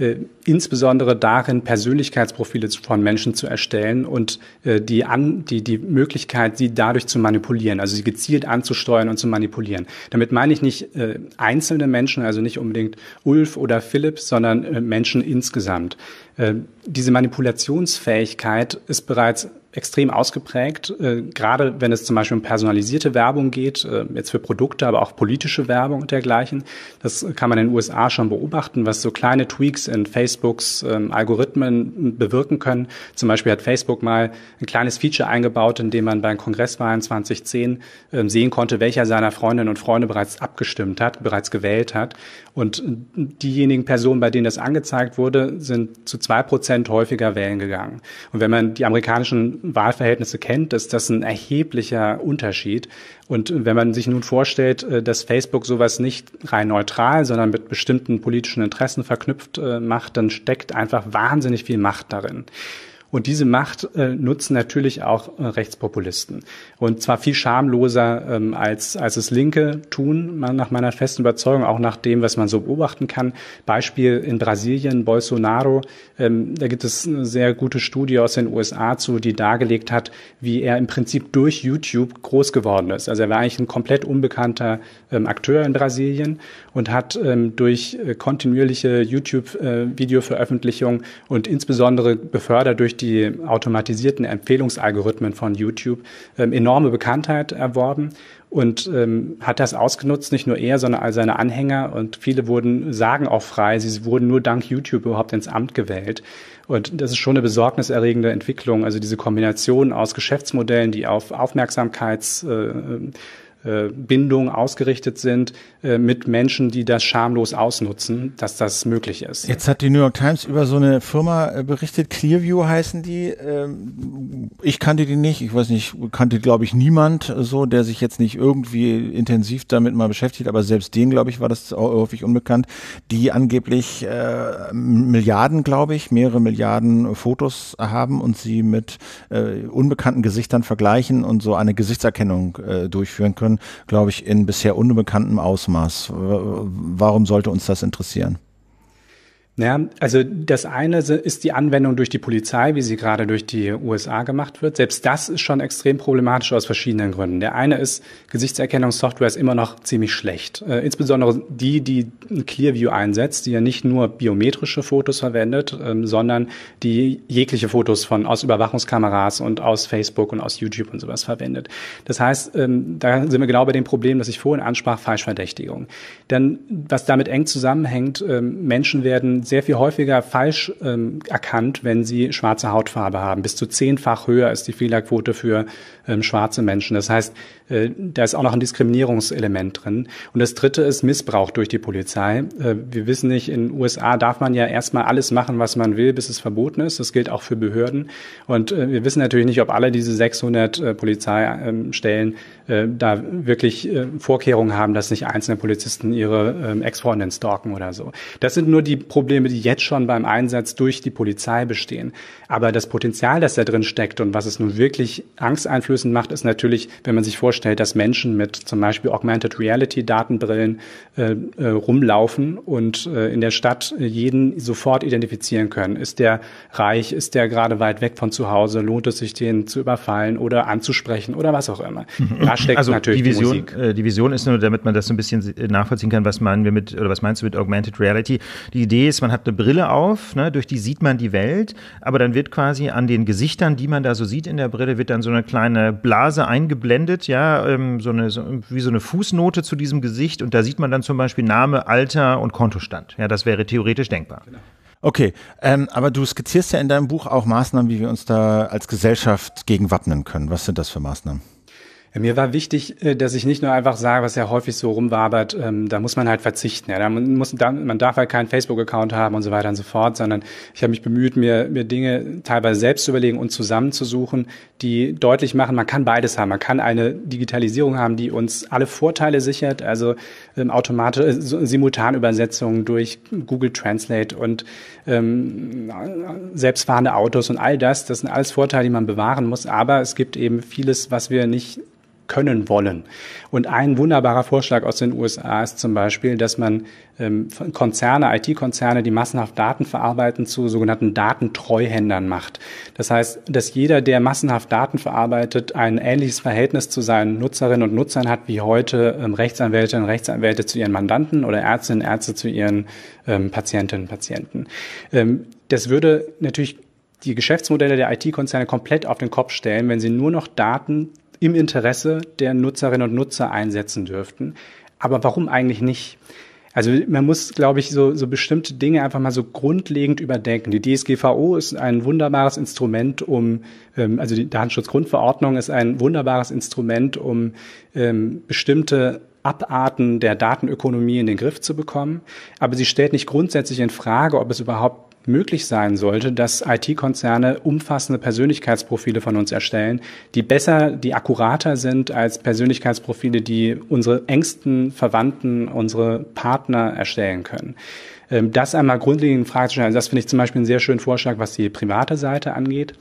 Speaker 3: äh, insbesondere darin, Persönlichkeitsprofile von Menschen zu erstellen und äh, die, an, die, die Möglichkeit, sie dadurch zu manipulieren, also sie gezielt anzusteuern und zu manipulieren. Damit meine ich nicht äh, einzelne Menschen, also nicht unbedingt Ulf oder Philipp, sondern äh, Menschen insgesamt. Äh, diese Manipulationsfähigkeit ist bereits extrem ausgeprägt, äh, gerade wenn es zum Beispiel um personalisierte Werbung geht, äh, jetzt für Produkte, aber auch politische Werbung und dergleichen. Das kann man in den USA schon beobachten, was so kleine Tweaks in Facebooks ähm, Algorithmen bewirken können. Zum Beispiel hat Facebook mal ein kleines Feature eingebaut, in dem man bei Kongresswahlen 2010 äh, sehen konnte, welcher seiner Freundinnen und Freunde bereits abgestimmt hat, bereits gewählt hat. Und diejenigen Personen, bei denen das angezeigt wurde, sind zu zwei Prozent häufiger wählen gegangen. Und wenn man die amerikanischen Wahlverhältnisse kennt, ist das ein erheblicher Unterschied. Und wenn man sich nun vorstellt, äh, dass Facebook sowas nicht rein neutral, sondern mit bestimmten politischen Interessen verknüpft äh, macht, dann steckt einfach wahnsinnig viel Macht darin. Und diese Macht äh, nutzen natürlich auch äh, Rechtspopulisten. Und zwar viel schamloser, ähm, als, als es Linke tun, nach meiner festen Überzeugung, auch nach dem, was man so beobachten kann. Beispiel in Brasilien, Bolsonaro. Ähm, da gibt es eine sehr gute Studie aus den USA zu, die dargelegt hat, wie er im Prinzip durch YouTube groß geworden ist. Also er war eigentlich ein komplett unbekannter ähm, Akteur in Brasilien und hat ähm, durch äh, kontinuierliche YouTube-Videoveröffentlichung äh, und insbesondere befördert durch die automatisierten Empfehlungsalgorithmen von YouTube ähm, enorme Bekanntheit erworben und ähm, hat das ausgenutzt, nicht nur er, sondern all seine Anhänger und viele wurden sagen auch frei, sie wurden nur dank YouTube überhaupt ins Amt gewählt. Und das ist schon eine besorgniserregende Entwicklung, also diese Kombination aus Geschäftsmodellen, die auf Aufmerksamkeits äh, äh, Bindung ausgerichtet sind äh, mit Menschen, die das schamlos ausnutzen, dass das möglich ist.
Speaker 2: Jetzt hat die New York Times über so eine Firma äh, berichtet, Clearview heißen die. Ähm, ich kannte die nicht, ich weiß nicht, kannte glaube ich niemand so, der sich jetzt nicht irgendwie intensiv damit mal beschäftigt, aber selbst denen glaube ich war das auch häufig unbekannt, die angeblich äh, Milliarden glaube ich, mehrere Milliarden Fotos haben und sie mit äh, unbekannten Gesichtern vergleichen und so eine Gesichtserkennung äh, durchführen können glaube ich, in bisher unbekanntem Ausmaß. Warum sollte uns das interessieren?
Speaker 3: Ja, also das eine ist die Anwendung durch die Polizei, wie sie gerade durch die USA gemacht wird. Selbst das ist schon extrem problematisch aus verschiedenen Gründen. Der eine ist, Gesichtserkennungssoftware ist immer noch ziemlich schlecht. Äh, insbesondere die, die Clearview einsetzt, die ja nicht nur biometrische Fotos verwendet, ähm, sondern die jegliche Fotos von aus Überwachungskameras und aus Facebook und aus YouTube und sowas verwendet. Das heißt, ähm, da sind wir genau bei dem Problem, das ich vorhin ansprach, Falschverdächtigung. Denn was damit eng zusammenhängt, ähm, Menschen werden sehr viel häufiger falsch ähm, erkannt, wenn sie schwarze Hautfarbe haben. Bis zu zehnfach höher ist die Fehlerquote für ähm, schwarze Menschen. Das heißt, äh, da ist auch noch ein Diskriminierungselement drin. Und das Dritte ist Missbrauch durch die Polizei. Äh, wir wissen nicht, in den USA darf man ja erstmal alles machen, was man will, bis es verboten ist. Das gilt auch für Behörden. Und äh, wir wissen natürlich nicht, ob alle diese 600 Polizeistellen da wirklich Vorkehrungen haben, dass nicht einzelne Polizisten ihre ähm, Ex-Freundin stalken oder so. Das sind nur die Probleme, Probleme, die jetzt schon beim Einsatz durch die Polizei bestehen. Aber das Potenzial, das da drin steckt und was es nun wirklich angsteinflößend macht, ist natürlich, wenn man sich vorstellt, dass Menschen mit zum Beispiel Augmented Reality Datenbrillen äh, äh, rumlaufen und äh, in der Stadt jeden sofort identifizieren können. Ist der reich? Ist der gerade weit weg von zu Hause? Lohnt es sich, den zu überfallen oder anzusprechen oder was auch immer? Mhm. Da steckt also natürlich die Vision.
Speaker 1: Die, äh, die Vision ist nur, damit man das so ein bisschen nachvollziehen kann, was meinen wir mit oder was meinst du mit Augmented Reality? Die Idee ist man hat eine Brille auf, ne, durch die sieht man die Welt, aber dann wird quasi an den Gesichtern, die man da so sieht in der Brille, wird dann so eine kleine Blase eingeblendet, ja, ähm, so eine, so, wie so eine Fußnote zu diesem Gesicht und da sieht man dann zum Beispiel Name, Alter und Kontostand. Ja, das wäre theoretisch denkbar. Genau. Okay, ähm,
Speaker 2: aber du skizzierst ja in deinem Buch auch Maßnahmen, wie wir uns da als Gesellschaft gegen wappnen können. Was sind das für Maßnahmen?
Speaker 3: Mir war wichtig, äh, dass ich nicht nur einfach sage, was ja häufig so rumwabert, ähm, da muss man halt verzichten. Ja, da muss, da, man darf halt keinen Facebook-Account haben und so weiter und so fort, sondern ich habe mich bemüht, mir, mir Dinge teilweise selbst zu überlegen und zusammenzusuchen, die deutlich machen, man kann beides haben. Man kann eine Digitalisierung haben, die uns alle Vorteile sichert, also ähm, automatische äh, Simultanübersetzungen durch Google Translate und ähm, selbstfahrende Autos und all das. Das sind alles Vorteile, die man bewahren muss, aber es gibt eben vieles, was wir nicht können wollen. Und ein wunderbarer Vorschlag aus den USA ist zum Beispiel, dass man ähm, Konzerne, IT-Konzerne, die massenhaft Daten verarbeiten, zu sogenannten Datentreuhändern macht. Das heißt, dass jeder, der massenhaft Daten verarbeitet, ein ähnliches Verhältnis zu seinen Nutzerinnen und Nutzern hat, wie heute ähm, Rechtsanwälte und Rechtsanwälte zu ihren Mandanten oder Ärztinnen und Ärzte zu ihren ähm, Patientinnen und Patienten. Ähm, das würde natürlich die Geschäftsmodelle der IT-Konzerne komplett auf den Kopf stellen, wenn sie nur noch Daten im Interesse der Nutzerinnen und Nutzer einsetzen dürften. Aber warum eigentlich nicht? Also man muss, glaube ich, so, so bestimmte Dinge einfach mal so grundlegend überdenken. Die DSGVO ist ein wunderbares Instrument, um, ähm, also die Datenschutzgrundverordnung ist ein wunderbares Instrument, um ähm, bestimmte Abarten der Datenökonomie in den Griff zu bekommen. Aber sie stellt nicht grundsätzlich in Frage, ob es überhaupt möglich sein sollte, dass IT-Konzerne umfassende Persönlichkeitsprofile von uns erstellen, die besser, die akkurater sind als Persönlichkeitsprofile, die unsere engsten Verwandten, unsere Partner erstellen können. Ähm, das einmal grundlegend in Frage zu stellen. Also das finde ich zum Beispiel einen sehr schönen Vorschlag, was die private Seite angeht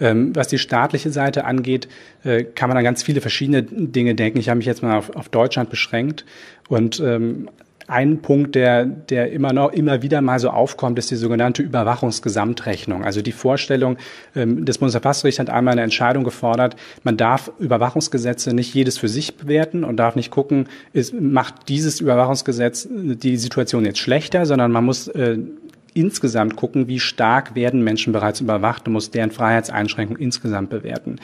Speaker 3: ähm, was die staatliche Seite angeht, äh, kann man an ganz viele verschiedene Dinge denken. Ich habe mich jetzt mal auf, Deutschland beschränkt. Und ähm, ein Punkt, der, der immer noch immer wieder mal so aufkommt, ist die sogenannte Überwachungsgesamtrechnung. Also die Vorstellung, ähm, das Bundesverfassungsgericht hat einmal eine Entscheidung gefordert, man darf Überwachungsgesetze nicht jedes für sich bewerten und darf nicht gucken, ist, macht dieses Überwachungsgesetz äh, die Situation jetzt schlechter, sondern man muss äh, insgesamt gucken, wie stark werden Menschen bereits überwacht und muss deren Freiheitseinschränkung insgesamt bewerten.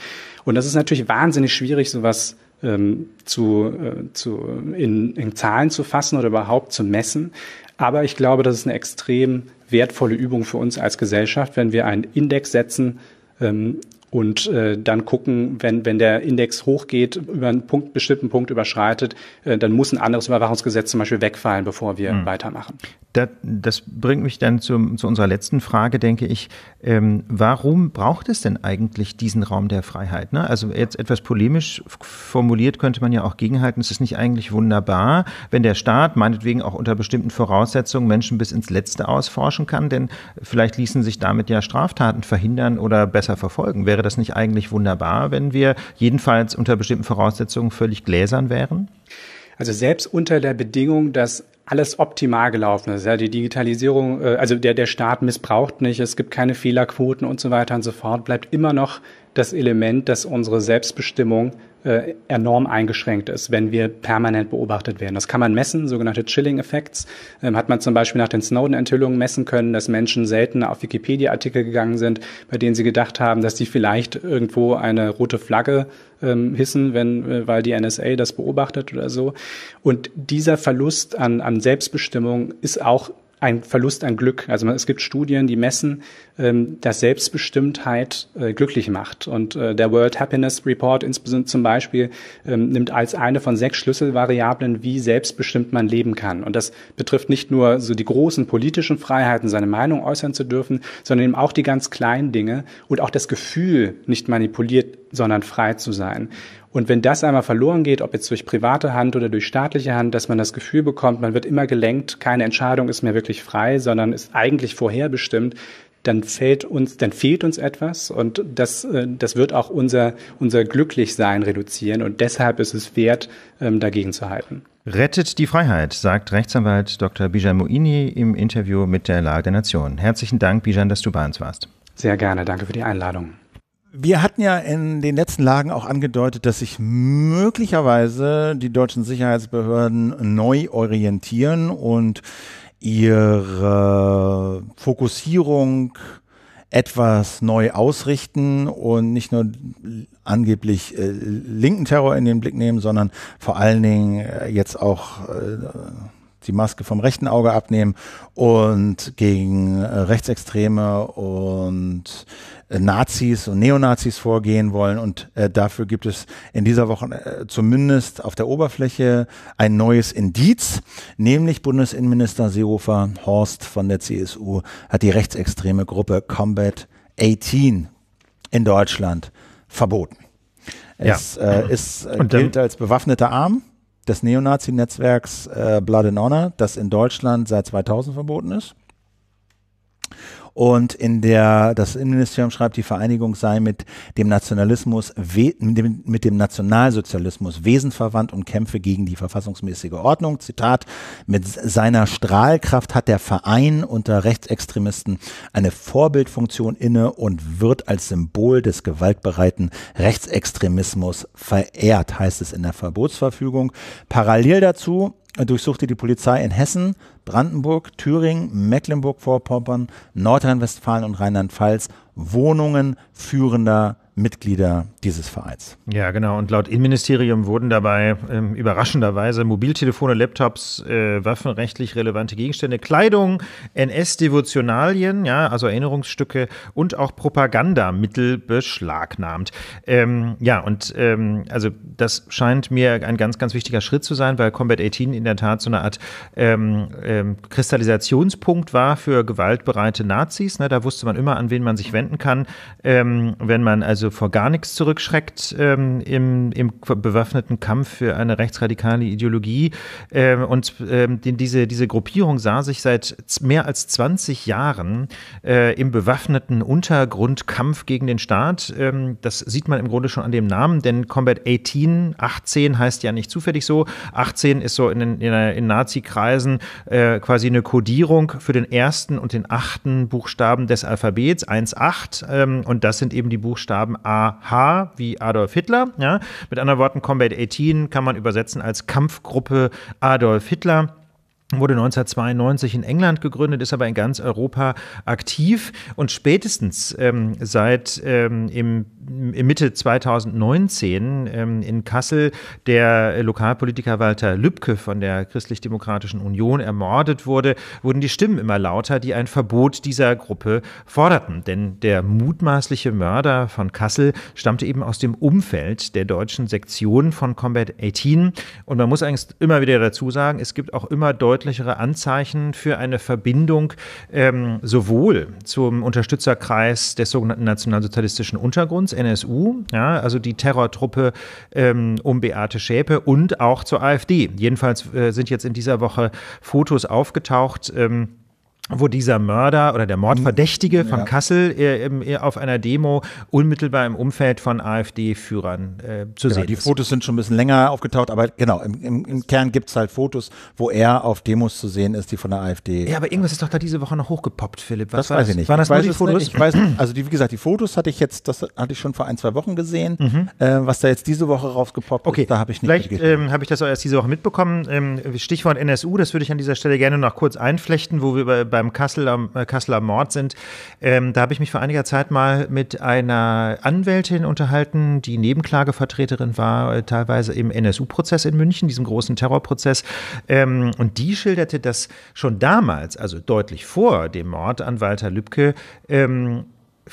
Speaker 3: Und das ist natürlich wahnsinnig schwierig, sowas ähm, zu, äh, zu, in, in Zahlen zu fassen oder überhaupt zu messen. Aber ich glaube, das ist eine extrem wertvolle Übung für uns als Gesellschaft, wenn wir einen Index setzen, ähm, und äh, dann gucken, wenn, wenn der Index hochgeht, über einen Punkt, bestimmten Punkt überschreitet, äh, dann muss ein anderes Überwachungsgesetz zum Beispiel wegfallen, bevor wir mhm. weitermachen.
Speaker 1: Das, das, bringt mich dann zu, zu unserer letzten Frage, denke ich. Ähm, warum braucht es denn eigentlich diesen Raum der Freiheit? Ne? Also jetzt etwas polemisch formuliert könnte man ja auch gegenhalten, es ist nicht eigentlich wunderbar, wenn der Staat meinetwegen auch unter bestimmten Voraussetzungen Menschen bis ins Letzte ausforschen kann, denn vielleicht ließen sich damit ja Straftaten verhindern oder besser verfolgen. Wäre Wäre das nicht eigentlich wunderbar, wenn wir jedenfalls unter bestimmten Voraussetzungen völlig gläsern wären?
Speaker 3: Also selbst unter der Bedingung, dass alles optimal gelaufen ist. Ja, die Digitalisierung, äh, also der, der Staat missbraucht nicht, es gibt keine Fehlerquoten und so weiter und so fort, bleibt immer noch das Element, dass unsere Selbstbestimmung äh, enorm eingeschränkt ist, wenn wir permanent beobachtet werden. Das kann man messen, sogenannte Chilling-Effects. Ähm, hat man zum Beispiel nach den Snowden-Enthüllungen messen können, dass Menschen seltener auf Wikipedia-Artikel gegangen sind, bei denen sie gedacht haben, dass sie vielleicht irgendwo eine rote Flagge ähm, hissen, wenn, äh, weil die NSA das beobachtet oder so. Und dieser Verlust an, an Selbstbestimmung ist auch ein Verlust an Glück. Also es gibt Studien, die messen, ähm, dass Selbstbestimmtheit äh, glücklich macht. Und äh, der World Happiness Report insbesondere zum Beispiel ähm, nimmt als eine von sechs Schlüsselvariablen, wie selbstbestimmt man leben kann. Und das betrifft nicht nur so die großen politischen Freiheiten, seine Meinung äußern zu dürfen, sondern eben auch die ganz kleinen Dinge und auch das Gefühl, nicht manipuliert, sondern frei zu sein. Und wenn das einmal verloren geht, ob jetzt durch private Hand oder durch staatliche Hand, dass man das Gefühl bekommt, man wird immer gelenkt, keine Entscheidung ist mehr wirklich frei, sondern ist eigentlich vorherbestimmt, dann fehlt uns, dann fehlt uns etwas und das, äh, das wird auch unser, unser Glücklichsein reduzieren und deshalb ist es wert, ähm, dagegen zu halten.
Speaker 1: Rettet die Freiheit, sagt Rechtsanwalt Dr. Bijan Moini im Interview mit der Lage der Nation. Herzlichen Dank,
Speaker 3: Bijan, dass du bei uns warst. Sehr gerne, danke für die Einladung.
Speaker 2: Wir hatten ja in den letzten Lagen auch angedeutet, dass sich möglicherweise die deutschen Sicherheitsbehörden neu orientieren und ihre Fokussierung etwas neu ausrichten und nicht nur angeblich äh, linken Terror in den Blick nehmen, sondern vor allen Dingen äh, jetzt auch äh, die Maske vom rechten Auge abnehmen und gegen äh, Rechtsextreme und Nazis und Neonazis vorgehen wollen. Und äh, dafür gibt es in dieser Woche äh, zumindest auf der Oberfläche ein neues Indiz, nämlich Bundesinnenminister Seehofer Horst von der CSU hat die rechtsextreme Gruppe Combat 18 in Deutschland verboten. Es ja. äh, ist, äh, und, gilt als bewaffneter Arm des Neonazi-Netzwerks äh, Blood and Honor, das in Deutschland seit 2000 verboten ist. Und in der, das Innenministerium schreibt, die Vereinigung sei mit dem Nationalismus, mit dem Nationalsozialismus wesenverwandt und kämpfe gegen die verfassungsmäßige Ordnung. Zitat, mit seiner Strahlkraft hat der Verein unter Rechtsextremisten eine Vorbildfunktion inne und wird als Symbol des gewaltbereiten Rechtsextremismus verehrt, heißt es in der Verbotsverfügung. Parallel dazu durchsuchte die Polizei in Hessen, Brandenburg, Thüringen, Mecklenburg-Vorpommern, Nordrhein-Westfalen und Rheinland-Pfalz Wohnungen führender Mitglieder dieses Vereins.
Speaker 1: Ja, genau. Und laut Innenministerium wurden dabei ähm, überraschenderweise Mobiltelefone, Laptops, äh, waffenrechtlich relevante Gegenstände, Kleidung, NS-Devotionalien, ja, also Erinnerungsstücke und auch Propagandamittel beschlagnahmt. Ähm, ja, und ähm, also das scheint mir ein ganz, ganz wichtiger Schritt zu sein, weil Combat 18 in der Tat so eine Art ähm, ähm, Kristallisationspunkt war für gewaltbereite Nazis. Ne? Da wusste man immer, an wen man sich wenden kann, ähm, wenn man also vor gar nichts zurückschreckt ähm, im, im bewaffneten Kampf für eine rechtsradikale Ideologie. Ähm, und ähm, die, diese, diese Gruppierung sah sich seit mehr als 20 Jahren äh, im bewaffneten Untergrundkampf gegen den Staat. Ähm, das sieht man im Grunde schon an dem Namen, denn Combat 18, 18 heißt ja nicht zufällig so. 18 ist so in, den, in, in Nazi-Kreisen äh, quasi eine Kodierung für den ersten und den achten Buchstaben des Alphabets, 1,8. Ähm, und das sind eben die Buchstaben, haben AH wie Adolf Hitler. Ja? Mit anderen Worten, Combat 18 kann man übersetzen als Kampfgruppe Adolf Hitler wurde 1992 in England gegründet, ist aber in ganz Europa aktiv und spätestens ähm, seit ähm, im Mitte 2019 ähm, in Kassel der äh, Lokalpolitiker Walter Lübcke von der Christlich-Demokratischen Union ermordet wurde, wurden die Stimmen immer lauter, die ein Verbot dieser Gruppe forderten. Denn der mutmaßliche Mörder von Kassel stammte eben aus dem Umfeld der deutschen Sektion von Combat 18. Und man muss eigentlich immer wieder dazu sagen, es gibt auch immer deutlichere Anzeichen für eine Verbindung ähm, sowohl zum Unterstützerkreis des sogenannten nationalsozialistischen Untergrunds, NSU, ja, also die Terrortruppe ähm, um Beate Schäpe und auch zur AfD. Jedenfalls äh, sind jetzt in dieser Woche Fotos aufgetaucht. Ähm, wo dieser Mörder oder der Mordverdächtige mhm. von ja. Kassel äh, auf einer Demo unmittelbar im Umfeld von AfD-Führern äh, zu genau, sehen die ist. Die Fotos sind schon ein bisschen länger aufgetaucht, aber genau, im, im, im Kern gibt es halt Fotos, wo
Speaker 2: er auf Demos zu sehen ist, die von der AfD.
Speaker 1: Ja, aber irgendwas ist doch da diese Woche noch hochgepoppt, Philipp. Was das weiß ich nicht. Waren das ich nur die Fotos? Nicht. Ich weiß,
Speaker 2: also die, wie gesagt, die Fotos hatte ich jetzt, das hatte ich schon vor ein, zwei Wochen gesehen. Mhm. Äh, was da jetzt diese Woche rausgepoppt okay. ist, da habe ich nicht Vielleicht
Speaker 1: ähm, habe ich das auch erst diese Woche mitbekommen. Ähm, Stichwort NSU, das würde ich an dieser Stelle gerne noch kurz einflechten, wo wir bei beim Kasseler, äh, Kasseler Mord sind. Ähm, da habe ich mich vor einiger Zeit mal mit einer Anwältin unterhalten, die Nebenklagevertreterin war, äh, teilweise im NSU-Prozess in München, diesem großen Terrorprozess. Ähm, und die schilderte, dass schon damals, also deutlich vor dem Mord an Walter Lübcke, ähm,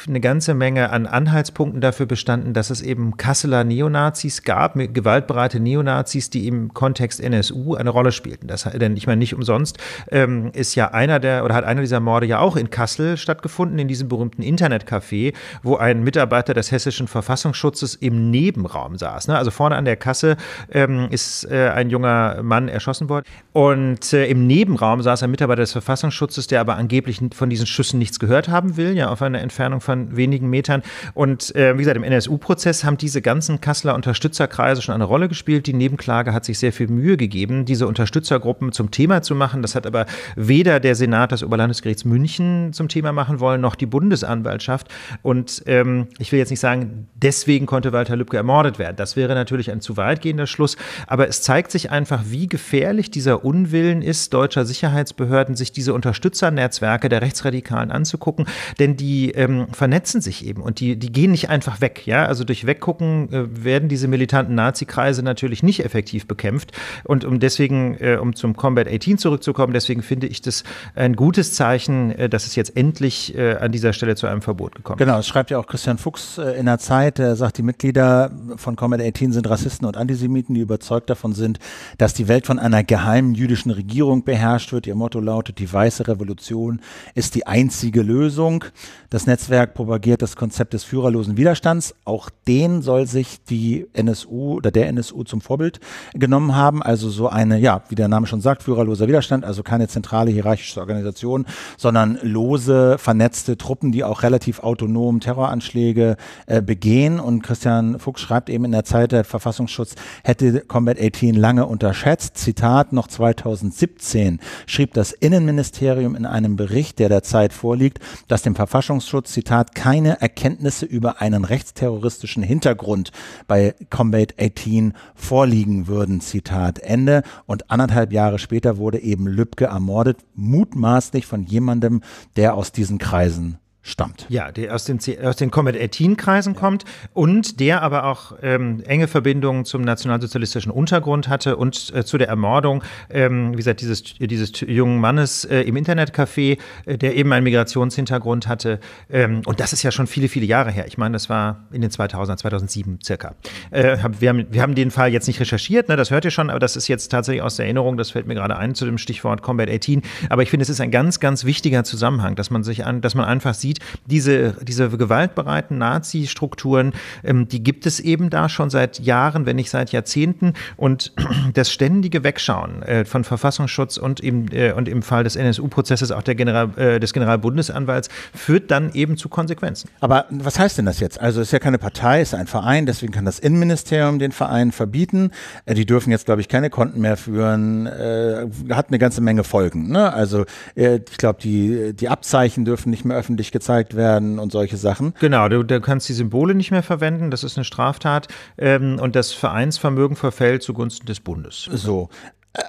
Speaker 1: eine ganze Menge an Anhaltspunkten dafür bestanden, dass es eben Kasseler Neonazis gab, gewaltbereite Neonazis, die im Kontext NSU eine Rolle spielten. Das, denn ich meine, nicht umsonst ähm, ist ja einer der oder hat einer dieser Morde ja auch in Kassel stattgefunden, in diesem berühmten Internetcafé, wo ein Mitarbeiter des hessischen Verfassungsschutzes im Nebenraum saß. Ne? Also vorne an der Kasse ähm, ist äh, ein junger Mann erschossen worden. Und äh, im Nebenraum saß ein Mitarbeiter des Verfassungsschutzes, der aber angeblich von diesen Schüssen nichts gehört haben will, ja, auf einer Entfernung Entfernung von wenigen Metern. Und äh, wie gesagt, im NSU-Prozess haben diese ganzen Kasseler Unterstützerkreise schon eine Rolle gespielt. Die Nebenklage hat sich sehr viel Mühe gegeben, diese Unterstützergruppen zum Thema zu machen. Das hat aber weder der Senat des Oberlandesgerichts München zum Thema machen wollen, noch die Bundesanwaltschaft. Und ähm, ich will jetzt nicht sagen, deswegen konnte Walter Lübcke ermordet werden. Das wäre natürlich ein zu weitgehender Schluss. Aber es zeigt sich einfach, wie gefährlich dieser Unwillen ist, deutscher Sicherheitsbehörden, sich diese Unterstützernetzwerke der Rechtsradikalen anzugucken. Denn die ähm, Gedanken vernetzen sich eben und die, die gehen nicht einfach weg. Ja? Also durch Weggucken äh, werden diese militanten Nazi-Kreise natürlich nicht effektiv bekämpft. Und um deswegen, äh, um zum Combat 18 zurückzukommen, deswegen finde ich das ein gutes Zeichen, äh, dass es jetzt endlich äh, an dieser Stelle zu einem Verbot gekommen genau, ist. Genau,
Speaker 2: das schreibt ja auch Christian Fuchs äh, in der Zeit, Er sagt, die Mitglieder von Combat 18 sind Rassisten und Antisemiten, die überzeugt davon sind, dass die Welt von einer geheimen jüdischen Regierung beherrscht wird. Ihr Motto lautet, die weiße Revolution ist die einzige Lösung. Das Netzwerk propagiert das Konzept des führerlosen Widerstands. Auch den soll sich die NSU oder der NSU zum Vorbild genommen haben. Also so eine, ja, wie der Name schon sagt, führerloser Widerstand, also keine zentrale hierarchische Organisation, sondern lose, vernetzte Truppen, die auch relativ autonom Terroranschläge äh, begehen. Und Christian Fuchs schreibt eben in der Zeit, der Verfassungsschutz hätte Combat 18 lange unterschätzt. Zitat, noch 2017 schrieb das Innenministerium in einem Bericht, der der Zeit vorliegt, dass dem Verfassungsschutz Verfassungsschutz, Zitat, keine Erkenntnisse über einen rechtsterroristischen Hintergrund bei Combat 18 vorliegen würden, Zitat Ende. Und anderthalb Jahre später wurde eben Lübcke ermordet, mutmaßlich von jemandem, der aus diesen Kreisen
Speaker 1: stammt. Ja, der aus den, aus den Comet-Ettin-Kreisen ja. kommt und der aber auch ähm, enge Verbindungen zum nationalsozialistischen Untergrund hatte und äh, zu der Ermordung, ähm, wie gesagt, dieses, dieses jungen Mannes äh, im Internetcafé, äh, der eben einen Migrationshintergrund hatte. Ähm, und das ist ja schon viele, viele Jahre her. Ich meine, das war in den 2000er, 2007 circa. Äh, hab, wir, haben, wir haben den Fall jetzt nicht recherchiert, ne, das hört ihr schon, aber das ist jetzt tatsächlich aus der Erinnerung, das fällt mir gerade ein zu dem Stichwort Combat 18. Aber ich finde, es ist ein ganz, ganz wichtiger Zusammenhang, dass man sich an, dass man einfach sieht, sieht, diese, diese gewaltbereiten Nazi-Strukturen, ähm, die gibt es eben da schon seit Jahren, wenn nicht seit Jahrzehnten. Und das ständige Wegschauen äh, von Verfassungsschutz und im, äh, und im Fall des NSU-Prozesses auch der General, äh, des Generalbundesanwalts führt dann eben zu Konsequenzen. Aber was heißt denn das jetzt? Also es ist ja keine Partei, es ist ein Verein, deswegen kann das
Speaker 2: Innenministerium den Verein verbieten. Äh, die dürfen jetzt, glaube ich, keine Konten mehr führen. Äh, hat eine ganze Menge Folgen. Ne? Also äh, ich glaube, die, die Abzeichen dürfen nicht mehr öffentlich gezeigt
Speaker 1: angezeigt werden und solche Sachen. Genau, du, du kannst die Symbole nicht mehr verwenden, das ist eine Straftat ähm, und das Vereinsvermögen verfällt zugunsten des Bundes. So,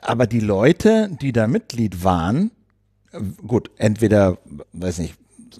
Speaker 1: aber die Leute,
Speaker 2: die da Mitglied waren, gut, entweder, weiß nicht,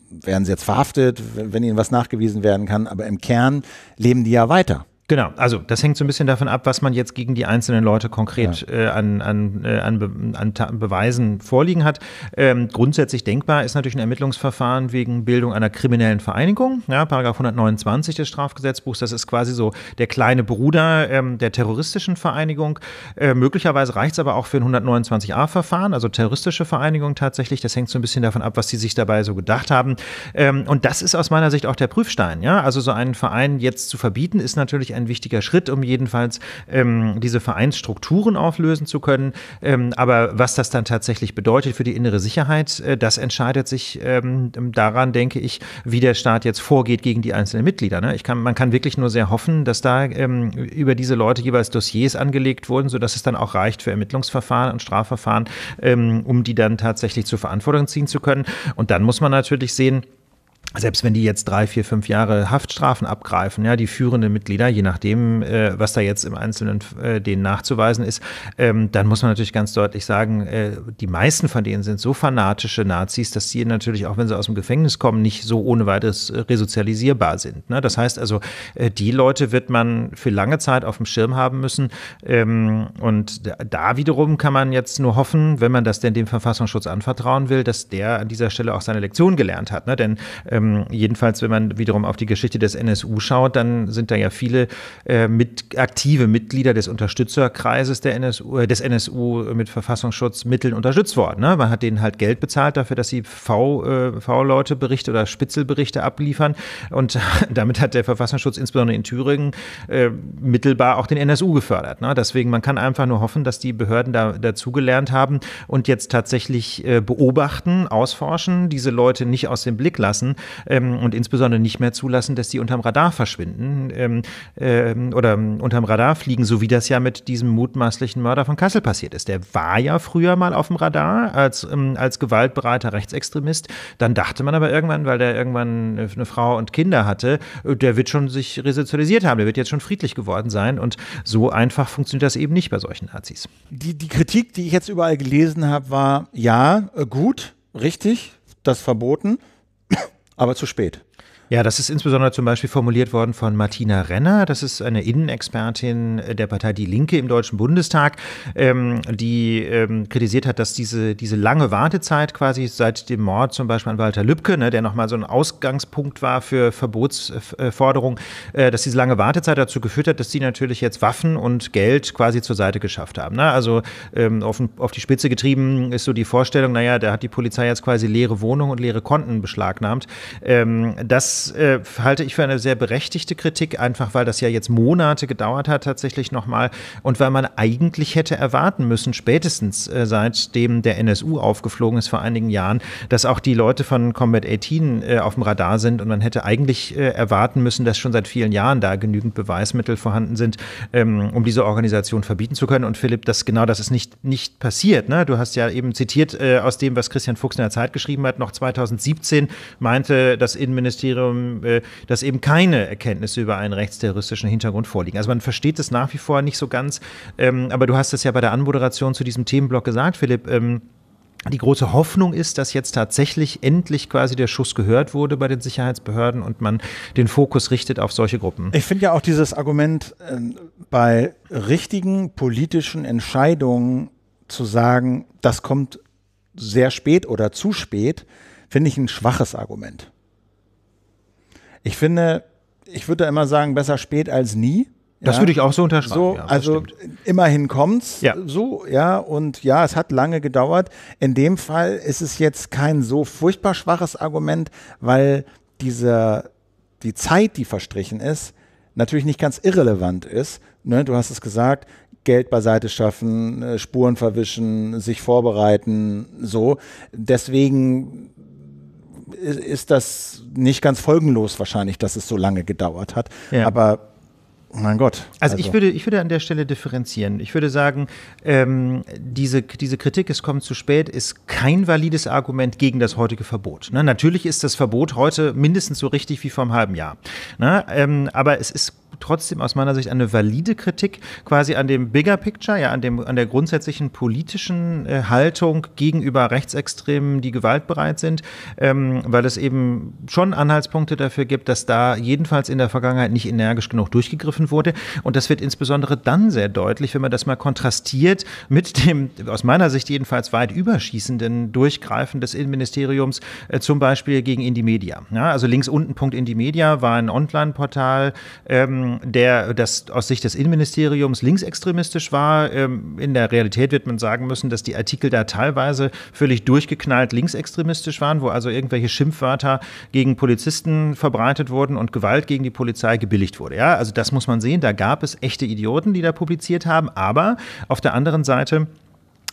Speaker 2: werden sie jetzt verhaftet, wenn ihnen was nachgewiesen werden kann, aber im Kern leben die ja weiter.
Speaker 1: Genau, also das hängt so ein bisschen davon ab, was man jetzt gegen die einzelnen Leute konkret ja. äh, an, an, äh, an, Be an Beweisen vorliegen hat. Ähm, grundsätzlich denkbar ist natürlich ein Ermittlungsverfahren wegen Bildung einer kriminellen Vereinigung, ja, Paragraph 129 des Strafgesetzbuchs, das ist quasi so der kleine Bruder ähm, der terroristischen Vereinigung. Äh, möglicherweise reicht es aber auch für ein 129a-Verfahren, also terroristische Vereinigung tatsächlich. Das hängt so ein bisschen davon ab, was die sich dabei so gedacht haben. Ähm, und das ist aus meiner Sicht auch der Prüfstein. Ja? Also so einen Verein jetzt zu verbieten, ist natürlich ein ein wichtiger Schritt, um jedenfalls ähm, diese Vereinsstrukturen auflösen zu können. Ähm, aber was das dann tatsächlich bedeutet für die innere Sicherheit, äh, das entscheidet sich ähm, daran, denke ich, wie der Staat jetzt vorgeht gegen die einzelnen Mitglieder. Ne? Ich kann, man kann wirklich nur sehr hoffen, dass da ähm, über diese Leute jeweils Dossiers angelegt wurden, sodass es dann auch reicht für Ermittlungsverfahren und Strafverfahren, ähm, um die dann tatsächlich zur Verantwortung ziehen zu können. Und dann muss man natürlich sehen, selbst wenn die jetzt drei, vier, fünf Jahre Haftstrafen abgreifen, ja, die führenden Mitglieder, je nachdem, äh, was da jetzt im Einzelnen äh, denen nachzuweisen ist, ähm, dann muss man natürlich ganz deutlich sagen, äh, die meisten von denen sind so fanatische Nazis, dass sie natürlich, auch wenn sie aus dem Gefängnis kommen, nicht so ohne weiteres äh, resozialisierbar sind. Ne? Das heißt also, äh, die Leute wird man für lange Zeit auf dem Schirm haben müssen. Ähm, und da wiederum kann man jetzt nur hoffen, wenn man das denn dem Verfassungsschutz anvertrauen will, dass der an dieser Stelle auch seine Lektion gelernt hat. Ne? Denn ähm, jedenfalls, wenn man wiederum auf die Geschichte des NSU schaut, dann sind da ja viele äh, mit, aktive Mitglieder des Unterstützerkreises der NSU, äh, des NSU mit Verfassungsschutzmitteln unterstützt worden. Ne? Man hat denen halt Geld bezahlt dafür, dass sie äh, V-Leute äh, Berichte oder Spitzelberichte abliefern. Und damit hat der Verfassungsschutz insbesondere in Thüringen äh, mittelbar auch den NSU gefördert. Ne? Deswegen, man kann einfach nur hoffen, dass die Behörden da dazugelernt haben und jetzt tatsächlich äh, beobachten, ausforschen, diese Leute nicht aus dem Blick lassen ähm, und insbesondere nicht mehr zulassen, dass die unterm Radar verschwinden ähm, ähm, oder unterm Radar fliegen, so wie das ja mit diesem mutmaßlichen Mörder von Kassel passiert ist. Der war ja früher mal auf dem Radar als, ähm, als gewaltbereiter Rechtsextremist. Dann dachte man aber irgendwann, weil der irgendwann eine Frau und Kinder hatte, äh, der wird schon sich resozialisiert haben, der wird jetzt schon friedlich geworden sein. Und so einfach funktioniert das eben nicht bei solchen Nazis. Die, die Kritik, die ich jetzt überall gelesen habe, war, ja, äh, gut, richtig, das verboten aber zu spät. Ja, das ist insbesondere zum Beispiel formuliert worden von Martina Renner. Das ist eine Innenexpertin der Partei Die Linke im Deutschen Bundestag, ähm, die ähm, kritisiert hat, dass diese, diese lange Wartezeit quasi seit dem Mord zum Beispiel an Walter Lübcke, ne, der nochmal so ein Ausgangspunkt war für Verbotsforderungen, äh, dass diese lange Wartezeit dazu geführt hat, dass die natürlich jetzt Waffen und Geld quasi zur Seite geschafft haben. Ne? Also ähm, auf, auf die Spitze getrieben ist so die Vorstellung, naja, da hat die Polizei jetzt quasi leere Wohnungen und leere Konten beschlagnahmt. Ähm, das äh, halte ich für eine sehr berechtigte Kritik, einfach weil das ja jetzt Monate gedauert hat tatsächlich nochmal und weil man eigentlich hätte erwarten müssen, spätestens äh, seitdem der NSU aufgeflogen ist vor einigen Jahren, dass auch die Leute von Combat 18 äh, auf dem Radar sind und man hätte eigentlich äh, erwarten müssen, dass schon seit vielen Jahren da genügend Beweismittel vorhanden sind, ähm, um diese Organisation verbieten zu können. Und Philipp, das genau das ist nicht, nicht passiert. Ne? Du hast ja eben zitiert äh, aus dem, was Christian Fuchs in der Zeit geschrieben hat, noch 2017 meinte das Innenministerium, ähm, äh, dass eben keine Erkenntnisse über einen rechtsterroristischen Hintergrund vorliegen. Also man versteht es nach wie vor nicht so ganz, ähm, aber du hast es ja bei der Anmoderation zu diesem Themenblock gesagt, Philipp ähm, die große Hoffnung ist, dass jetzt tatsächlich endlich quasi der Schuss gehört wurde bei den Sicherheitsbehörden und man den Fokus richtet auf solche Gruppen. Ich
Speaker 2: finde ja auch dieses Argument, äh, bei richtigen politischen Entscheidungen zu sagen, das kommt sehr spät oder zu spät, finde ich ein schwaches Argument. Ich finde, ich würde da immer sagen, besser spät als nie. Das ja. würde ich auch so unterschreiben. So, ja, also stimmt. immerhin kommt's. Ja. So, ja, und ja, es hat lange gedauert. In dem Fall ist es jetzt kein so furchtbar schwaches Argument, weil diese, die Zeit, die verstrichen ist, natürlich nicht ganz irrelevant ist. Ne, du hast es gesagt, Geld beiseite schaffen, äh, Spuren verwischen, sich vorbereiten, so. Deswegen ist das nicht ganz folgenlos wahrscheinlich, dass es so lange gedauert hat. Ja. Aber mein Gott. Also, also, ich, würde,
Speaker 1: ich würde an der Stelle differenzieren. Ich würde sagen, ähm, diese, diese Kritik, es kommt zu spät, ist kein valides Argument gegen das heutige Verbot. Ne? Natürlich ist das Verbot heute mindestens so richtig wie vor einem halben Jahr. Ne? Ähm, aber es ist trotzdem aus meiner Sicht eine valide Kritik quasi an dem Bigger Picture, ja, an, dem, an der grundsätzlichen politischen äh, Haltung gegenüber Rechtsextremen, die gewaltbereit sind, ähm, weil es eben schon Anhaltspunkte dafür gibt, dass da jedenfalls in der Vergangenheit nicht energisch genug durchgegriffen wurde. Und das wird insbesondere dann sehr deutlich, wenn man das mal kontrastiert mit dem, aus meiner Sicht jedenfalls weit überschießenden Durchgreifen des Innenministeriums, äh, zum Beispiel gegen Indimedia. Ja, also links unten Punkt Indie Media war ein Online-Portal, ähm, der das aus Sicht des Innenministeriums linksextremistisch war. Ähm, in der Realität wird man sagen müssen, dass die Artikel da teilweise völlig durchgeknallt linksextremistisch waren, wo also irgendwelche Schimpfwörter gegen Polizisten verbreitet wurden und Gewalt gegen die Polizei gebilligt wurde. Ja, also das muss man sehen. Da gab es echte Idioten, die da publiziert haben. Aber auf der anderen Seite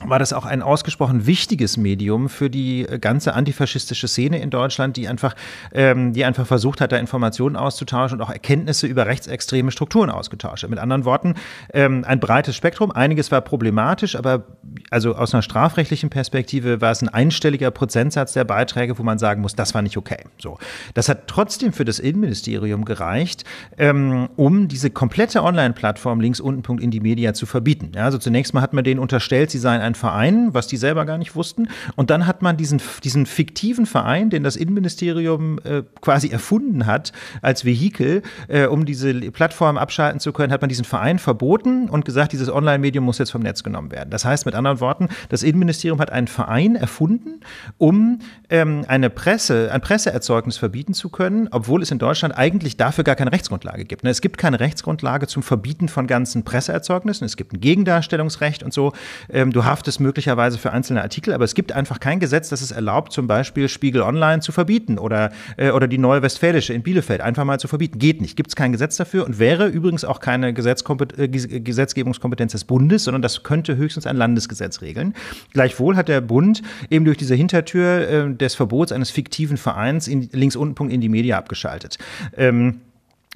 Speaker 1: war das auch ein ausgesprochen wichtiges Medium für die äh, ganze antifaschistische Szene in Deutschland, die einfach, ähm, die einfach versucht hat, da Informationen auszutauschen und auch Erkenntnisse über rechtsextreme Strukturen ausgetauscht. Mit anderen Worten, ähm, ein breites Spektrum. Einiges war problematisch, aber also aus einer strafrechtlichen Perspektive war es ein einstelliger Prozentsatz der Beiträge, wo man sagen muss, das war nicht okay. So, das hat trotzdem für das Innenministerium gereicht, ähm, um diese komplette Online-Plattform links unten Punkt in die Media zu verbieten. Ja, also zunächst mal hat man denen unterstellt, sie seien einen Verein, was die selber gar nicht wussten. Und dann hat man diesen, diesen fiktiven Verein, den das Innenministerium äh, quasi erfunden hat, als Vehikel, äh, um diese Plattform abschalten zu können, hat man diesen Verein verboten und gesagt, dieses Online-Medium muss jetzt vom Netz genommen werden. Das heißt mit anderen Worten, das Innenministerium hat einen Verein erfunden, um ähm, eine Presse, ein Presseerzeugnis verbieten zu können, obwohl es in Deutschland eigentlich dafür gar keine Rechtsgrundlage gibt. Ne, es gibt keine Rechtsgrundlage zum Verbieten von ganzen Presseerzeugnissen. Es gibt ein Gegendarstellungsrecht und so. Ähm, du hast schafft es möglicherweise für einzelne Artikel, aber es gibt einfach kein Gesetz, das es erlaubt, zum Beispiel Spiegel Online zu verbieten oder, äh, oder die Neue Westfälische in Bielefeld einfach mal zu verbieten. Geht nicht, gibt es kein Gesetz dafür und wäre übrigens auch keine äh, äh, Gesetzgebungskompetenz des Bundes, sondern das könnte höchstens ein Landesgesetz regeln. Gleichwohl hat der Bund eben durch diese Hintertür äh, des Verbots eines fiktiven Vereins in, links unten Punkt in die Media abgeschaltet. Ähm,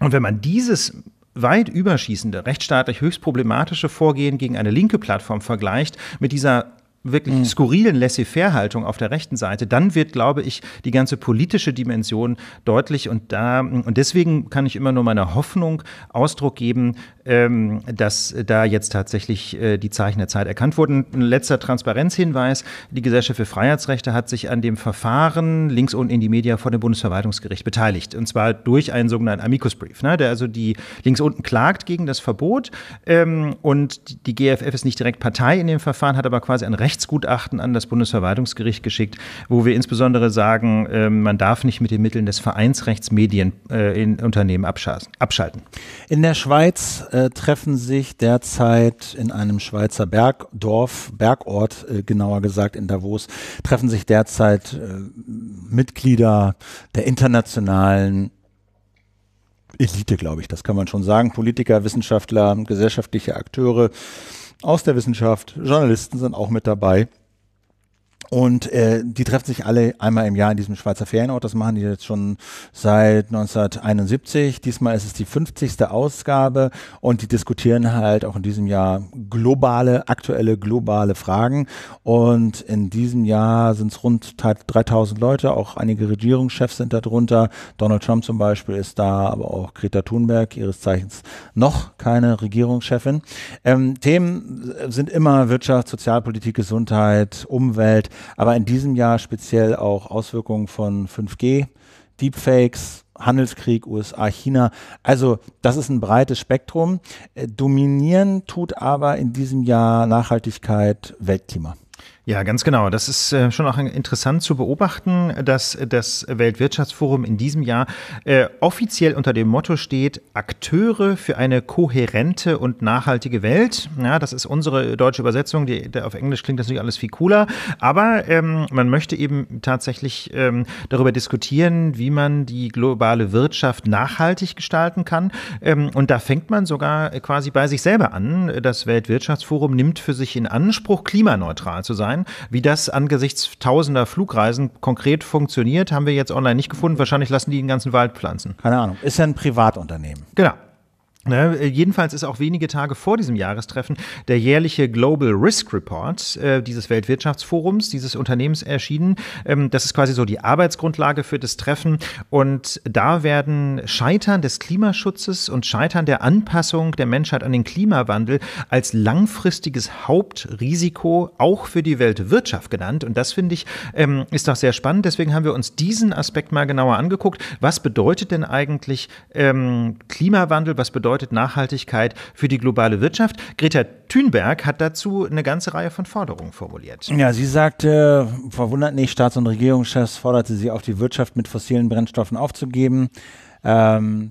Speaker 1: und wenn man dieses weit überschießende, rechtsstaatlich höchst problematische Vorgehen gegen eine linke Plattform vergleicht mit dieser wirklich mhm. skurrilen Laissez-faire-Haltung auf der rechten Seite, dann wird, glaube ich, die ganze politische Dimension deutlich und da und deswegen kann ich immer nur meiner Hoffnung Ausdruck geben, ähm, dass da jetzt tatsächlich äh, die Zeichen der Zeit erkannt wurden. Ein letzter Transparenzhinweis: Die Gesellschaft für Freiheitsrechte hat sich an dem Verfahren links unten in die Media vor dem Bundesverwaltungsgericht beteiligt und zwar durch einen sogenannten Amicus Brief, ne, der also die links unten klagt gegen das Verbot ähm, und die GFF ist nicht direkt Partei in dem Verfahren, hat aber quasi ein Recht Rechtsgutachten an das Bundesverwaltungsgericht geschickt, wo wir insbesondere sagen, ähm, man darf nicht mit den Mitteln des Vereinsrechts Medien äh, in Unternehmen abschalten. In der Schweiz äh, treffen
Speaker 2: sich derzeit in einem Schweizer Bergdorf, Bergort äh, genauer gesagt in Davos, treffen sich derzeit Mitglieder der internationalen Elite, glaube ich, das kann man schon sagen. Politiker, Wissenschaftler, gesellschaftliche Akteure, aus der Wissenschaft, Journalisten sind auch mit dabei. Und äh, die treffen sich alle einmal im Jahr in diesem Schweizer Ferienort. Das machen die jetzt schon seit 1971. Diesmal ist es die 50. Ausgabe und die diskutieren halt auch in diesem Jahr globale, aktuelle globale Fragen. Und in diesem Jahr sind es rund 3000 Leute, auch einige Regierungschefs sind darunter. Donald Trump zum Beispiel ist da, aber auch Greta Thunberg, ihres Zeichens noch keine Regierungschefin. Ähm, Themen sind immer Wirtschaft, Sozialpolitik, Gesundheit, Umwelt aber in diesem Jahr speziell auch Auswirkungen von 5G, Deepfakes, Handelskrieg USA-China. Also das ist ein breites Spektrum. Äh,
Speaker 1: dominieren tut aber in diesem Jahr Nachhaltigkeit, Weltklima. Ja, ganz genau. Das ist äh, schon auch interessant zu beobachten, dass das Weltwirtschaftsforum in diesem Jahr äh, offiziell unter dem Motto steht, Akteure für eine kohärente und nachhaltige Welt. Ja, das ist unsere deutsche Übersetzung. auf Englisch klingt das natürlich alles viel cooler. Aber ähm, man möchte eben tatsächlich ähm, darüber diskutieren, wie man die globale Wirtschaft nachhaltig gestalten kann. Ähm, und da fängt man sogar äh, quasi bei sich selber an. Das Weltwirtschaftsforum nimmt für sich in Anspruch, klimaneutral zu sein sein. Wie das angesichts tausender Flugreisen konkret funktioniert, haben wir jetzt online nicht gefunden. Wahrscheinlich lassen die den ganzen Wald pflanzen. Keine Ahnung. Ist ja ein Privatunternehmen. Genau. Ne, äh, jedenfalls ist auch wenige Tage vor diesem Jahrestreffen der jährliche Global Risk Report äh, dieses Weltwirtschaftsforums, dieses Unternehmens erschienen. Ähm, das ist quasi so die Arbeitsgrundlage für das Treffen. Und da werden Scheitern des Klimaschutzes und Scheitern der Anpassung der Menschheit an den Klimawandel als langfristiges Hauptrisiko auch für die Weltwirtschaft genannt. Und das finde ich ähm, ist doch sehr spannend. Deswegen haben wir uns diesen Aspekt mal genauer angeguckt. Was bedeutet denn eigentlich ähm, Klimawandel? Was bedeutet bedeutet Nachhaltigkeit für die globale Wirtschaft? Greta Thunberg hat dazu eine ganze Reihe von Forderungen formuliert. Ja, sie
Speaker 2: sagte, verwundert nicht, Staats- und Regierungschefs forderte sie auf, die Wirtschaft mit fossilen Brennstoffen aufzugeben. Ähm,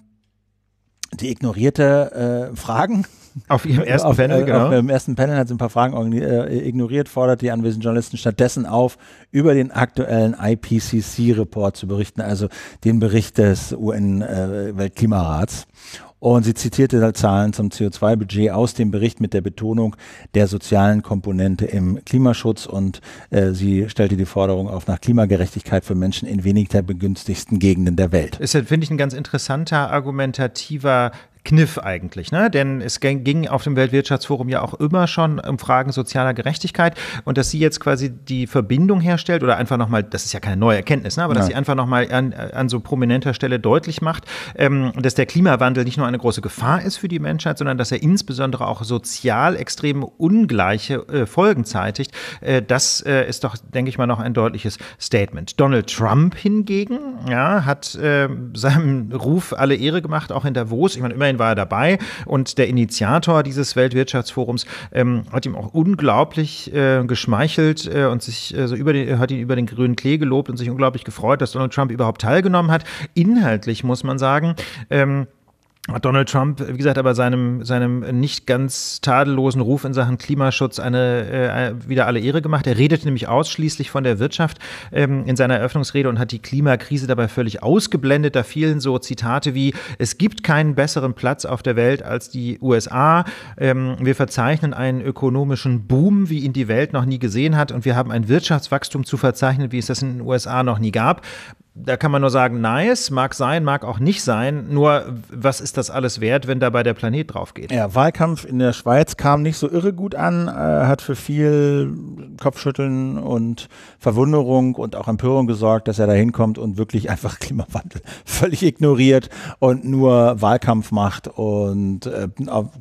Speaker 2: die ignorierte äh, Fragen.
Speaker 1: Auf ihrem ersten auf, Panel, äh, genau. Auf ihrem
Speaker 2: ersten Panel hat sie ein paar Fragen äh, ignoriert, fordert die anwesenden Journalisten stattdessen auf, über den aktuellen IPCC-Report zu berichten, also den Bericht des UN-Weltklimarats. Äh, und sie zitierte da Zahlen zum CO2-Budget aus dem Bericht mit der Betonung der sozialen Komponente im Klimaschutz. Und äh, sie stellte die Forderung auf nach Klimagerechtigkeit für Menschen in wenig der begünstigsten Gegenden der Welt.
Speaker 1: Ist, finde ich, ein ganz interessanter argumentativer Kniff eigentlich, ne? Denn es ging auf dem Weltwirtschaftsforum ja auch immer schon um Fragen sozialer Gerechtigkeit und dass sie jetzt quasi die Verbindung herstellt oder einfach nochmal, das ist ja keine neue Erkenntnis, ne? aber ja. dass sie einfach nochmal an, an so prominenter Stelle deutlich macht, ähm, dass der Klimawandel nicht nur eine große Gefahr ist für die Menschheit, sondern dass er insbesondere auch sozial extreme ungleiche äh, Folgen zeitigt. Äh, das äh, ist doch, denke ich mal, noch ein deutliches Statement. Donald Trump hingegen ja, hat äh, seinem Ruf alle Ehre gemacht, auch in Davos. Ich meine, immerhin immerhin war er dabei und der Initiator dieses Weltwirtschaftsforums ähm, hat ihm auch unglaublich äh, geschmeichelt äh, und sich äh, so über den, äh, hat ihn über den grünen Klee gelobt und sich unglaublich gefreut, dass Donald Trump überhaupt teilgenommen hat. Inhaltlich muss man sagen, ähm, hat Donald Trump, wie gesagt, aber seinem, seinem nicht ganz tadellosen Ruf in Sachen Klimaschutz eine, äh, wieder alle Ehre gemacht. Er redete nämlich ausschließlich von der Wirtschaft ähm, in seiner Eröffnungsrede und hat die Klimakrise dabei völlig ausgeblendet. Da fielen so Zitate wie, es gibt keinen besseren Platz auf der Welt als die USA. Ähm, wir verzeichnen einen ökonomischen Boom, wie ihn die Welt noch nie gesehen hat. Und wir haben ein Wirtschaftswachstum zu verzeichnen, wie es das in den USA noch nie gab da kann man nur sagen, nice, mag sein, mag auch nicht sein. Nur, was ist das alles wert, wenn dabei der Planet drauf geht? Ja,
Speaker 2: Wahlkampf in der Schweiz kam nicht so irre gut an, äh, hat für viel Kopfschütteln und Verwunderung und auch Empörung gesorgt, dass er da hinkommt und wirklich einfach Klimawandel völlig ignoriert und nur Wahlkampf macht und äh,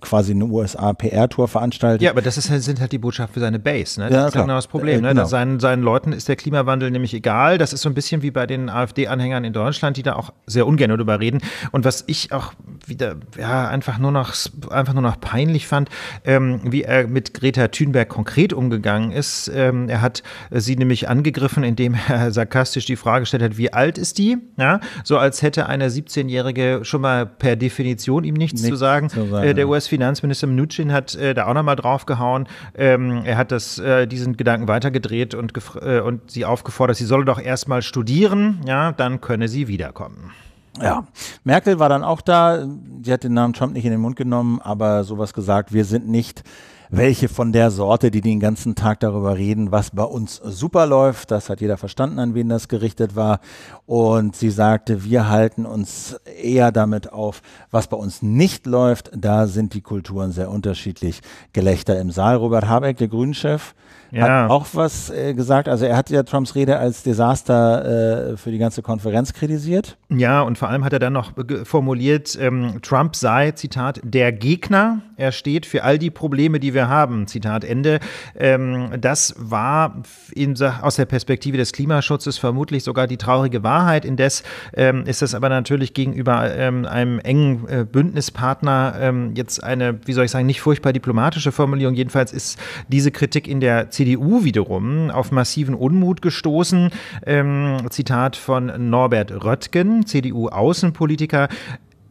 Speaker 2: quasi eine USA-PR-Tour veranstaltet. Ja,
Speaker 1: aber das ist, halt, sind halt die Botschaft für seine Base. Ne? Das ja, ist genau das Problem. Äh, ne? genau. Seinen, seinen Leuten ist der Klimawandel nämlich egal. Das ist so ein bisschen wie bei den AfD-Anhängern in Deutschland, die da auch sehr ungern darüber reden. Und was ich auch wieder ja, einfach, nur noch, einfach nur noch peinlich fand, ähm, wie er mit Greta Thunberg konkret umgegangen ist. Ähm, er hat sie nämlich angegriffen, indem er sarkastisch die Frage gestellt hat, wie alt ist die? Ja, so als hätte eine 17-Jährige schon mal per Definition ihm nichts, nichts zu sagen. Zu sagen äh, der US-Finanzminister Mnuchin hat äh, da auch nochmal draufgehauen. Ähm, er hat das, äh, diesen Gedanken weitergedreht und, äh, und sie aufgefordert, sie solle doch erstmal studieren ja, dann könne sie wiederkommen. Ja, Merkel war dann auch da. Sie hat den Namen Trump nicht in den Mund genommen, aber sowas
Speaker 2: gesagt, wir sind nicht welche von der Sorte, die den ganzen Tag darüber reden, was bei uns super läuft. Das hat jeder verstanden, an wen das gerichtet war. Und sie sagte, wir halten uns eher damit auf, was bei uns nicht läuft. Da sind die Kulturen sehr unterschiedlich. Gelächter im Saal. Robert Habeck, der Grünchef, ja. hat auch was äh, gesagt. Also er hat ja Trumps Rede als Desaster äh, für die ganze Konferenz kritisiert.
Speaker 1: Ja, und vor allem hat er dann noch formuliert, ähm, Trump sei, Zitat, der Gegner. Er steht für all die Probleme, die wir haben. Zitat Ende. Ähm, das war in, aus der Perspektive des Klimaschutzes vermutlich sogar die traurige Wahrheit. Indes ähm, ist das aber natürlich gegenüber ähm, einem engen äh, Bündnispartner ähm, jetzt eine, wie soll ich sagen, nicht furchtbar diplomatische Formulierung. Jedenfalls ist diese Kritik in der CDU wiederum auf massiven Unmut gestoßen. Ähm, Zitat von Norbert Röttgen, CDU-Außenpolitiker.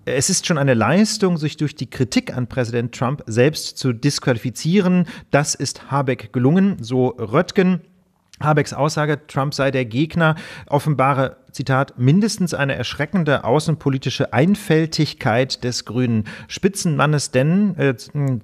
Speaker 1: Es ist schon eine Leistung, sich durch die Kritik an Präsident Trump selbst zu disqualifizieren. Das ist Habeck gelungen, so Röttgen. Habecks Aussage, Trump sei der Gegner, offenbare Zitat, mindestens eine erschreckende außenpolitische Einfältigkeit des grünen Spitzenmannes, denn äh,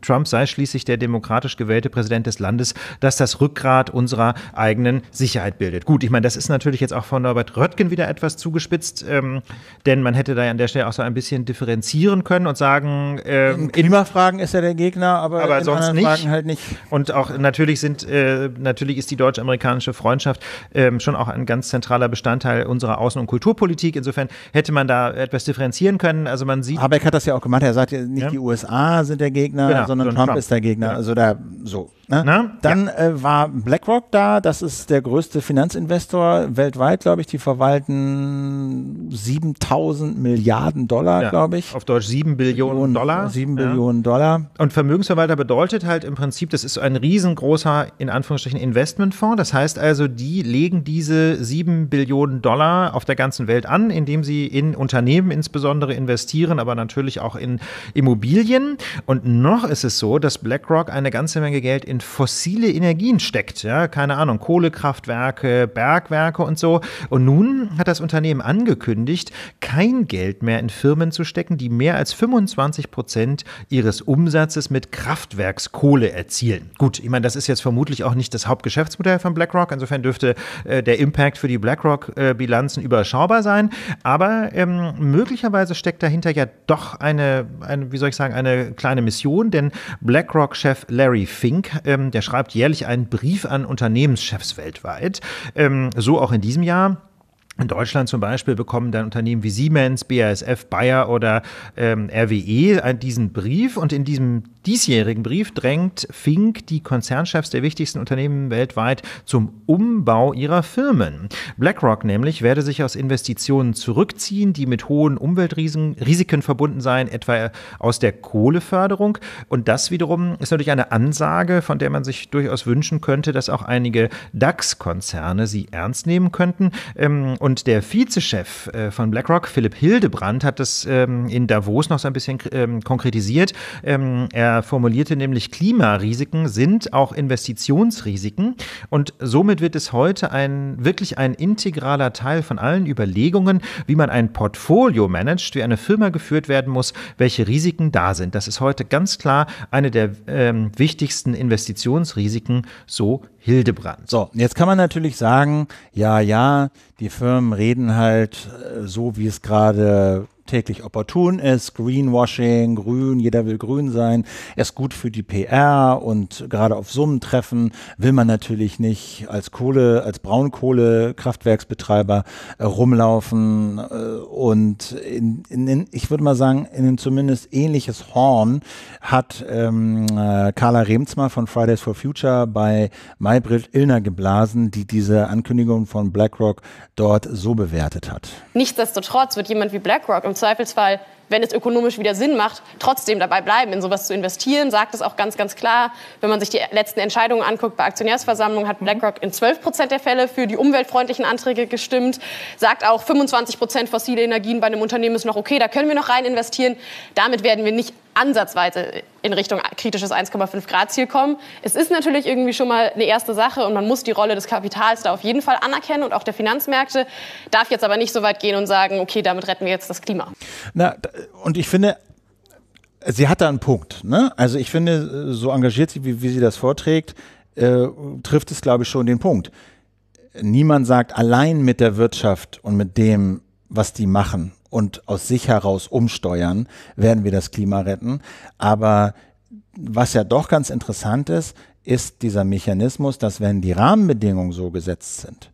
Speaker 1: Trump sei schließlich der demokratisch gewählte Präsident des Landes, das das Rückgrat unserer eigenen Sicherheit bildet. Gut, ich meine, das ist natürlich jetzt auch von Norbert Röttgen wieder etwas zugespitzt, ähm, denn man hätte da ja an der Stelle auch so ein bisschen differenzieren können und sagen, ähm, in Klimafragen ist er der Gegner, aber, aber in sonst nicht. Fragen halt nicht. Und auch natürlich sind äh, natürlich ist die deutsch-amerikanische Freundschaft ähm, schon auch ein ganz zentraler Bestandteil unserer Außen- und Kulturpolitik. Insofern hätte man da etwas differenzieren können. Also man sieht. Habeck hat das
Speaker 2: ja auch gemacht. Er sagt ja nicht, ja. die USA sind der Gegner, genau, sondern, sondern Trump, Trump, ist der Gegner. Ja. Genau. Also da so. Ne? ne? Dann ja. äh, war BlackRock da, das ist der größte Finanzinvestor weltweit, glaube ich. Die verwalten 7000 Milliarden Dollar, ja. glaube
Speaker 1: ich. Auf Deutsch 7 Billionen Billion, Dollar. 7 ja. Billionen Dollar. Und Vermögensverwalter bedeutet halt im Prinzip, das ist ein riesengroßer, in Anführungsstrichen, Investmentfonds. Das heißt also, die legen diese 7 Billionen Dollar auf der ganzen Welt an, indem sie in Unternehmen insbesondere investieren, aber natürlich auch in Immobilien. Und noch ist es so, dass BlackRock eine ganze Menge Geld in in fossile Energien steckt. Ja, keine Ahnung, Kohlekraftwerke, Bergwerke und so. Und nun hat das Unternehmen angekündigt, kein Geld mehr in Firmen zu stecken, die mehr als 25 Prozent ihres Umsatzes mit Kraftwerkskohle erzielen. Gut, ich meine, das ist jetzt vermutlich auch nicht das Hauptgeschäftsmodell von BlackRock. Insofern dürfte äh, der Impact für die BlackRock-Bilanzen äh, überschaubar sein. Aber ähm, möglicherweise steckt dahinter ja doch eine, eine, wie soll ich sagen, eine kleine Mission, denn BlackRock-Chef Larry Fink ähm, der schreibt jährlich einen Brief an Unternehmenschefs weltweit. Ähm, so auch in diesem Jahr. In Deutschland zum Beispiel bekommen dann Unternehmen wie Siemens, BASF, Bayer oder ähm, RWE diesen Brief und in diesem diesjährigen Brief drängt Fink die Konzernchefs der wichtigsten Unternehmen weltweit zum Umbau ihrer Firmen. BlackRock nämlich werde sich aus Investitionen zurückziehen, die mit hohen Umweltrisiken verbunden seien, etwa aus der Kohleförderung. Und das wiederum ist natürlich eine Ansage, von der man sich durchaus wünschen könnte, dass auch einige DAX-Konzerne sie ernst nehmen könnten. Ähm, und der Vizechef äh, von BlackRock, Philipp Hildebrand, hat das ähm, in Davos noch so ein bisschen ähm, konkretisiert. Er formulierte nämlich, Klimarisiken sind auch Investitionsrisiken und somit wird es heute ein wirklich ein integraler Teil von allen Überlegungen, wie man ein Portfolio managt, wie eine Firma geführt werden muss, welche Risiken da sind. Das ist heute ganz klar eine der ähm, wichtigsten Investitionsrisiken, so Hildebrand. So, jetzt kann man
Speaker 2: natürlich sagen, ja, ja, die Firmen reden halt äh, so, wie es gerade täglich opportun ist, Greenwashing, grün, jeder will grün sein, er ist gut für die PR und gerade auf Summentreffen will man natürlich nicht als Kohle, als Braunkohlekraftwerksbetreiber äh, rumlaufen äh, und in, in, in, ich würde mal sagen, in ein zumindest ähnliches Horn hat ähm, äh, Carla Remzma von Fridays for Future bei Maybrit Illner geblasen, die diese Ankündigung von BlackRock dort so bewertet hat.
Speaker 3: Nichtsdestotrotz wird jemand wie BlackRock im im Zweifelsfall, wenn es ökonomisch wieder Sinn macht, trotzdem dabei bleiben, in sowas zu investieren, sagt es auch ganz, ganz klar. Wenn man sich die letzten Entscheidungen anguckt, bei Aktionärsversammlungen hat BlackRock in 12 Prozent der Fälle für die umweltfreundlichen Anträge gestimmt, sagt auch 25 Prozent fossile Energien bei einem Unternehmen ist noch okay, da können wir noch rein investieren. Damit werden wir nicht ansatzweise in Richtung kritisches 1,5 Grad Ziel kommen. Es ist natürlich irgendwie schon mal eine erste Sache und man muss die Rolle des Kapitals da auf jeden Fall anerkennen und auch der Finanzmärkte darf jetzt aber nicht so weit gehen und sagen, okay, damit retten wir jetzt das Klima.
Speaker 2: Na, und ich finde, sie hat da einen Punkt. Ne? Also ich finde, so engagiert sie, wie, wie sie das vorträgt, äh, trifft es, glaube ich, schon den Punkt. Niemand sagt, allein mit der Wirtschaft und mit dem, was die machen und aus sich heraus umsteuern, werden wir das Klima retten. Aber was ja doch ganz interessant ist, ist dieser Mechanismus, dass wenn die Rahmenbedingungen so gesetzt sind,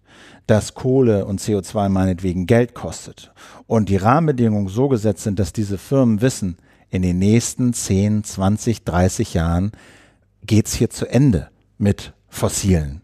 Speaker 2: dass Kohle und CO2 meinetwegen Geld kostet und die Rahmenbedingungen so gesetzt sind, dass diese Firmen wissen, in den nächsten 10, 20, 30 Jahren geht es hier zu Ende mit fossilen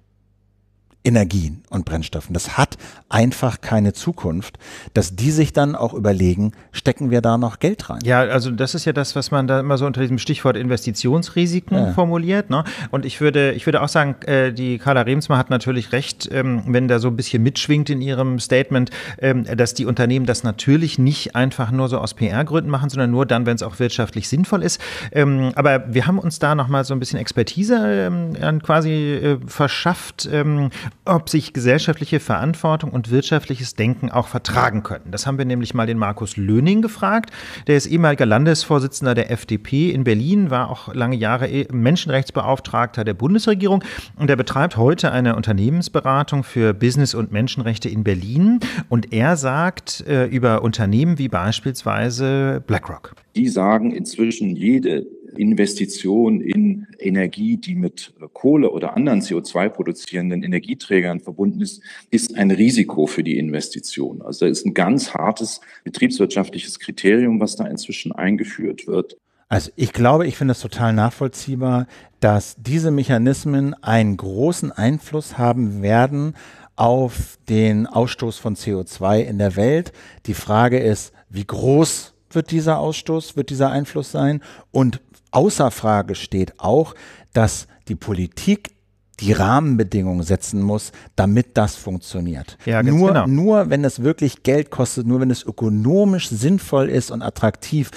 Speaker 2: Energien und Brennstoffen. Das hat einfach keine Zukunft, dass die sich dann auch überlegen, stecken wir da noch Geld rein?
Speaker 1: Ja, also das ist ja das, was man da immer so unter diesem Stichwort Investitionsrisiken ja. formuliert. Ne? Und ich würde, ich würde auch sagen, äh, die Carla Remsma hat natürlich recht, ähm, wenn da so ein bisschen mitschwingt in ihrem Statement, ähm, dass die Unternehmen das natürlich nicht einfach nur so aus PR-Gründen machen, sondern nur dann, wenn es auch wirtschaftlich sinnvoll ist. Ähm, aber wir haben uns da nochmal so ein bisschen Expertise ähm, quasi äh, verschafft, ähm, ob sich Gesetze gesellschaftliche Verantwortung und wirtschaftliches Denken auch vertragen können. Das haben wir nämlich mal den Markus Löning gefragt. Der ist ehemaliger Landesvorsitzender der FDP in Berlin, war auch lange Jahre e- Menschenrechtsbeauftragter der Bundesregierung und er betreibt heute eine Unternehmensberatung für Business- und Menschenrechte in Berlin. Und er sagt äh, über Unternehmen wie beispielsweise BlackRock. Die sagen inzwischen, jede Investition
Speaker 3: in Energie, die mit Kohle oder anderen CO2-produzierenden Energieträgern verbunden ist, ist ein Risiko für die Investition. Also da ist ein ganz hartes betriebswirtschaftliches Kriterium, was da inzwischen eingeführt wird.
Speaker 2: Also ich glaube, ich finde es total nachvollziehbar, dass diese Mechanismen einen großen Einfluss haben werden auf den Ausstoß von CO2 in der Welt. Die Frage ist, wie groß wird dieser Ausstoß, wird dieser Einfluss sein und außer Frage steht auch, dass die Politik die Rahmenbedingungen setzen muss, damit das funktioniert. Ja, nur, genau. nur wenn es wirklich Geld kostet, nur wenn es ökonomisch sinnvoll ist und attraktiv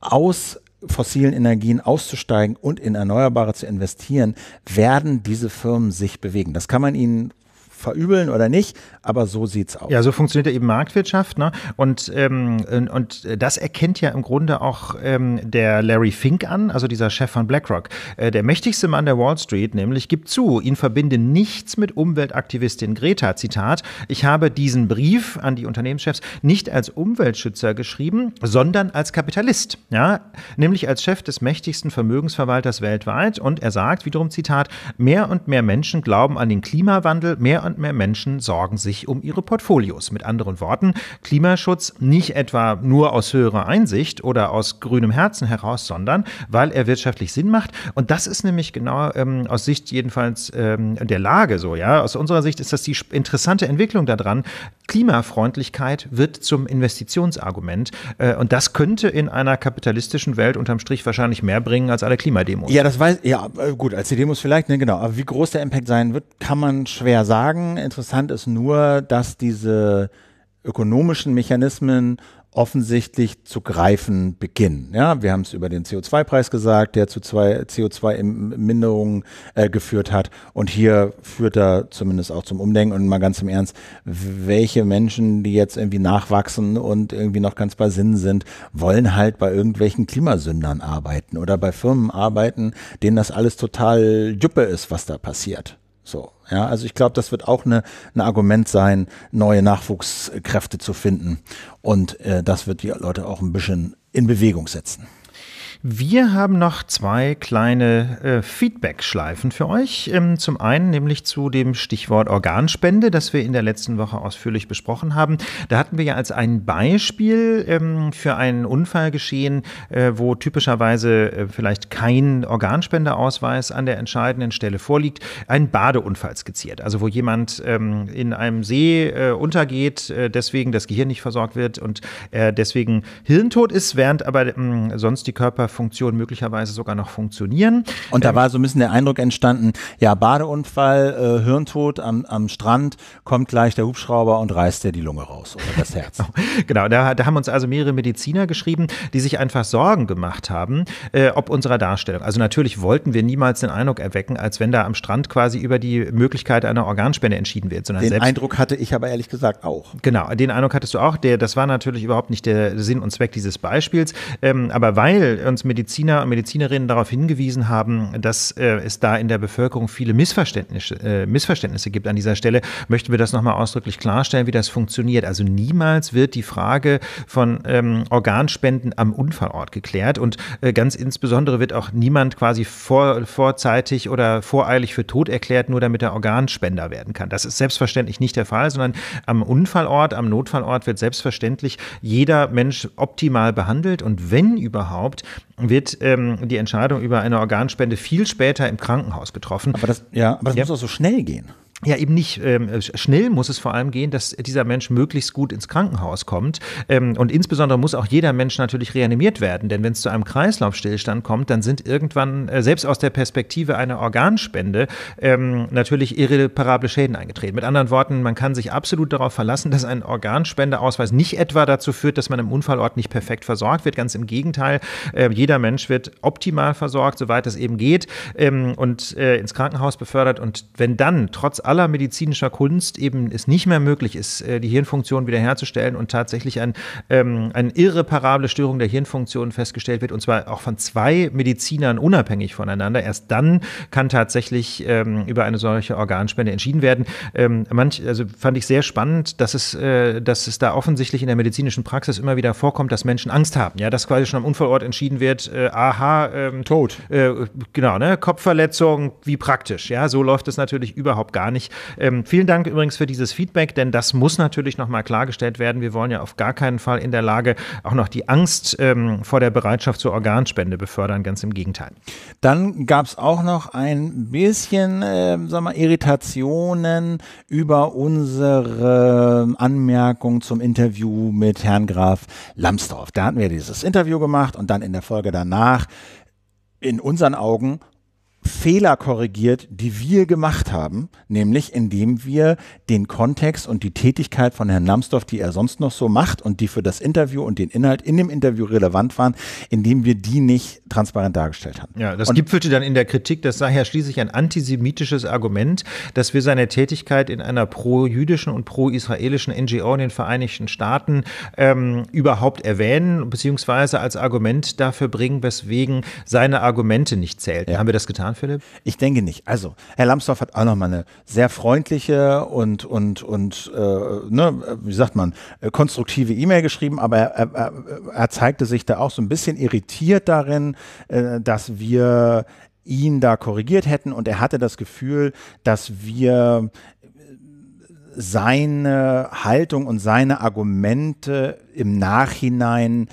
Speaker 2: aus fossilen Energien auszusteigen und in Erneuerbare zu investieren, werden diese Firmen sich bewegen. Das kann man ihnen verübeln oder nicht, aber so sieht es aus.
Speaker 1: Ja, so funktioniert ja eben Marktwirtschaft, ne? Und ähm, und das erkennt ja im Grunde auch ähm, der Larry Fink an, also dieser Chef von BlackRock, äh, der mächtigste Mann der Wall Street, nämlich gibt zu, ihn verbinde nichts mit Umweltaktivistin Greta. Zitat: Ich habe diesen Brief an die Unternehmenschefs nicht als Umweltschützer geschrieben, sondern als Kapitalist, ja, nämlich als Chef des mächtigsten Vermögensverwalters weltweit. Und er sagt wiederum Zitat: Mehr und mehr Menschen glauben an den Klimawandel, mehr und und mehr Menschen sorgen sich um ihre Portfolios. Mit anderen Worten, Klimaschutz nicht etwa nur aus höherer Einsicht oder aus grünem Herzen heraus, sondern weil er wirtschaftlich Sinn macht. Und das ist nämlich genau ähm, aus Sicht jedenfalls ähm, der Lage so, ja. Aus unserer Sicht ist das die interessante Entwicklung daran, Klimafreundlichkeit wird zum Investitionsargument. Äh, und das könnte in einer kapitalistischen Welt unterm Strich wahrscheinlich mehr bringen als alle Klimademos. Ja, das weiß, ja, äh, gut, als die Demos vielleicht, ne, genau. Aber wie groß der Impact sein wird, kann man schwer sagen.
Speaker 2: Interessant ist nur, dass diese ökonomischen Mechanismen offensichtlich zu greifen beginnen. Ja, wir haben es über den CO2-Preis gesagt, der zu zwei CO2-Minderungen äh, geführt hat. Und hier führt er zumindest auch zum Umdenken. Und mal ganz im Ernst, welche Menschen, die jetzt irgendwie nachwachsen und irgendwie noch ganz bei Sinn sind, wollen halt bei irgendwelchen Klimasündern arbeiten oder bei Firmen arbeiten, denen das alles total Juppe ist, was da passiert. So. Ja, also ich glaube, das wird auch eine, ein ne Argument sein, neue Nachwuchskräfte zu finden. Und äh, das wird die Leute auch ein bisschen in Bewegung setzen.
Speaker 1: Wir haben noch zwei kleine äh, Feedback-Schleifen für euch. Ähm, zum einen nämlich zu dem Stichwort Organspende, das wir in der letzten Woche ausführlich besprochen haben. Da hatten wir ja als ein Beispiel ähm, für einen Unfall geschehen, äh, wo typischerweise äh, vielleicht kein Organspendeausweis an der entscheidenden Stelle vorliegt, einen Badeunfall skizziert. Also wo jemand ähm, in einem See äh, untergeht, äh, deswegen das Gehirn nicht versorgt wird und äh, deswegen hirntot ist, während aber ähm, sonst die Körper Funktion möglicherweise sogar noch funktionieren. Und da ähm, war so ein bisschen der Eindruck entstanden, ja, Badeunfall, äh, Hirntod am, am Strand, kommt gleich der Hubschrauber und reißt dir die Lunge raus oder das Herz. genau, da, da, haben uns also mehrere Mediziner geschrieben, die sich einfach Sorgen gemacht haben, äh, ob unserer Darstellung. Also natürlich wollten wir niemals den Eindruck erwecken, als wenn da am Strand quasi über die Möglichkeit einer Organspende entschieden wird. Sondern den selbst, Eindruck hatte ich aber ehrlich gesagt auch. Genau, den Eindruck hattest du auch. Der, das war natürlich überhaupt nicht der Sinn und Zweck dieses Beispiels. Ähm, aber weil uns uns Mediziner und Medizinerinnen darauf hingewiesen haben, dass äh, es da in der Bevölkerung viele Missverständnisse, äh, Missverständnisse gibt an dieser Stelle, möchten wir das nochmal ausdrücklich klarstellen, wie das funktioniert. Also niemals wird die Frage von ähm, Organspenden am Unfallort geklärt und äh, ganz insbesondere wird auch niemand quasi vor, vorzeitig oder voreilig für tot erklärt, nur damit er Organspender werden kann. Das ist selbstverständlich nicht der Fall, sondern am Unfallort, am Notfallort wird selbstverständlich jeder Mensch optimal behandelt und wenn überhaupt, wird ähm, die Entscheidung über eine Organspende viel später im Krankenhaus getroffen. Aber das, ja, aber das ja. muss auch so schnell gehen ja eben nicht ähm, schnell muss es vor allem gehen, dass dieser Mensch möglichst gut ins Krankenhaus kommt ähm, und insbesondere muss auch jeder Mensch natürlich reanimiert werden, denn wenn es zu einem Kreislaufstillstand kommt, dann sind irgendwann äh, selbst aus der Perspektive einer Organspende ähm, natürlich irreparable Schäden eingetreten. Mit anderen Worten, man kann sich absolut darauf verlassen, dass ein Organspendeausweis nicht etwa dazu führt, dass man im Unfallort nicht perfekt versorgt wird. Ganz im Gegenteil, äh, jeder Mensch wird optimal versorgt, soweit es eben geht ähm, und äh, ins Krankenhaus befördert und wenn dann trotz aller medizinischer Kunst eben es nicht mehr möglich ist, äh, die Hirnfunktion wiederherzustellen und tatsächlich ein, ähm, eine irreparable Störung der Hirnfunktion festgestellt wird, und zwar auch von zwei Medizinern unabhängig voneinander, erst dann kann tatsächlich ähm, über eine solche Organspende entschieden werden. Ähm, manch, also fand ich sehr spannend, dass es, äh, dass es da offensichtlich in der medizinischen Praxis immer wieder vorkommt, dass Menschen Angst haben, ja, dass quasi schon am Unfallort entschieden wird, äh, aha, ähm, tot, äh, genau, ne, Kopfverletzung, wie praktisch, ja, so läuft es natürlich überhaupt gar nicht nicht. Ähm, vielen Dank übrigens für dieses Feedback, denn das muss natürlich nochmal klargestellt werden. Wir wollen ja auf gar keinen Fall in der Lage auch noch die Angst ähm, vor der Bereitschaft zur Organspende befördern, ganz im Gegenteil. Dann gab es auch noch ein bisschen, äh, sag mal, Irritationen über
Speaker 2: unsere ähm, Anmerkung zum Interview mit Herrn Graf Lambsdorff. Da hatten wir dieses Interview gemacht und dann in der Folge danach in unseren Augen Fehler korrigiert, die wir gemacht haben, nämlich indem wir den Kontext und die Tätigkeit von Herrn Lambsdorff, die er sonst noch so macht und die für das Interview und den Inhalt in dem Interview relevant waren, indem wir die nicht transparent dargestellt haben. Ja, das und
Speaker 1: gipfelte dann in der Kritik, das sei ja schließlich ein antisemitisches Argument, dass wir seine Tätigkeit in einer pro-jüdischen und pro-israelischen NGO in den Vereinigten Staaten ähm, überhaupt erwähnen, beziehungsweise als Argument dafür bringen, weswegen seine Argumente nicht zählen. Ja. Haben wir das getan? Jahren, Philipp? Ich denke nicht. Also, Herr Lambsdorff hat auch nochmal eine sehr freundliche und,
Speaker 2: und, und äh, ne, wie sagt man, äh, konstruktive E-Mail geschrieben, aber er, er, er, zeigte sich da auch so ein bisschen irritiert darin, äh, dass wir ihn da korrigiert hätten und er hatte das Gefühl, dass wir seine Haltung und seine Argumente im Nachhinein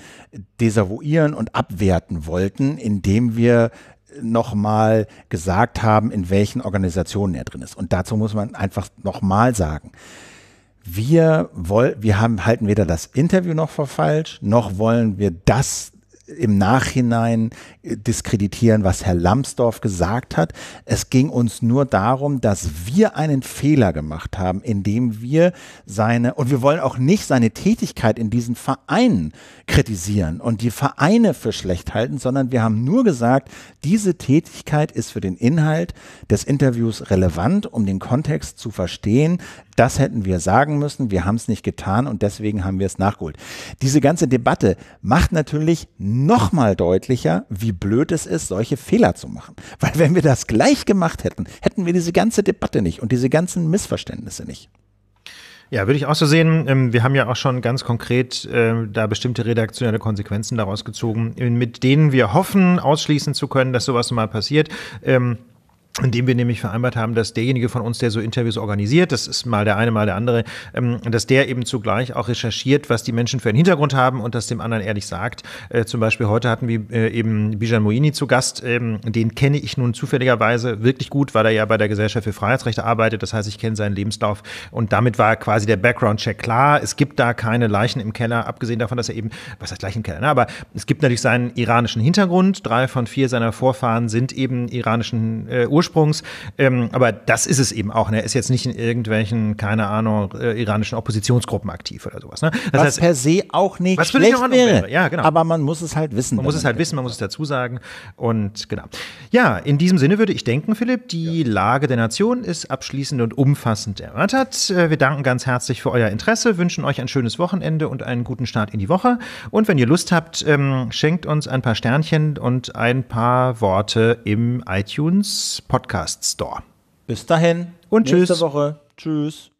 Speaker 2: desavouieren und abwerten wollten, indem wir nochmal gesagt haben, in welchen Organisationen er drin ist. Und dazu muss man einfach nochmal sagen, wir, woll, wir haben, halten weder das Interview noch für falsch, noch wollen wir das im Nachhinein diskreditieren, was Herr Lambsdorff gesagt hat. Es ging uns nur darum, dass wir einen Fehler gemacht haben, indem wir seine, und wir wollen auch nicht seine Tätigkeit in diesen Vereinen kritisieren und die Vereine für schlecht halten, sondern wir haben nur gesagt, diese Tätigkeit ist für den Inhalt des Interviews relevant, um den Kontext zu verstehen. Das hätten wir sagen müssen, wir haben es nicht getan und deswegen haben wir es nachgeholt. Diese ganze Debatte macht natürlich nochmal deutlicher, wie blöd es ist, solche Fehler zu machen. Weil wenn wir das gleich gemacht hätten, hätten wir diese ganze Debatte nicht und diese ganzen Missverständnisse nicht.
Speaker 1: Ja, würde ich auch so sehen. Ähm, wir haben ja auch schon ganz konkret äh, da bestimmte redaktionelle Konsequenzen daraus gezogen, äh, mit denen wir hoffen, ausschließen zu können, dass sowas mal passiert. Ähm, indem wir nämlich vereinbart haben, dass derjenige von uns, der so Interviews organisiert, das ist mal der eine, mal der andere, ähm, dass der eben zugleich auch recherchiert, was die Menschen für einen Hintergrund haben und das dem anderen ehrlich sagt. Äh, zum Beispiel heute hatten wir äh, eben Bijan Moini zu Gast, ähm, den kenne ich nun zufälligerweise wirklich gut, weil er ja bei der Gesellschaft für Freiheitsrechte arbeitet, das heißt, ich kenne seinen Lebenslauf und damit war quasi der Background-Check klar. Es gibt da keine Leichen im Keller, abgesehen davon, dass er eben, was heißt Leichen im Keller, ne, aber es gibt natürlich seinen iranischen Hintergrund, drei von vier seiner Vorfahren sind eben iranischen äh, Ursprungs Ursprungs. Ähm, aber das ist es eben auch. Ne? Er ist jetzt nicht in irgendwelchen, keine Ahnung, äh, iranischen Oppositionsgruppen aktiv oder sowas. Ne? Das was heißt, per se auch nicht was schlecht wäre. wäre. Ja, genau. Aber man muss es halt wissen. Man muss es halt wissen, man muss es dazu sagen. Und genau. Ja, in diesem Sinne würde ich denken, Philipp, die ja. Lage der Nation ist abschließend und umfassend erörtert. Äh, wir danken ganz herzlich für euer Interesse, wünschen euch ein schönes Wochenende und einen guten Start in die Woche. Und wenn ihr Lust habt, ähm, schenkt uns ein paar Sternchen und ein paar Worte im iTunes Podcast Store. Bis dahin und nächste tschüss.
Speaker 2: Woche. Tschüss.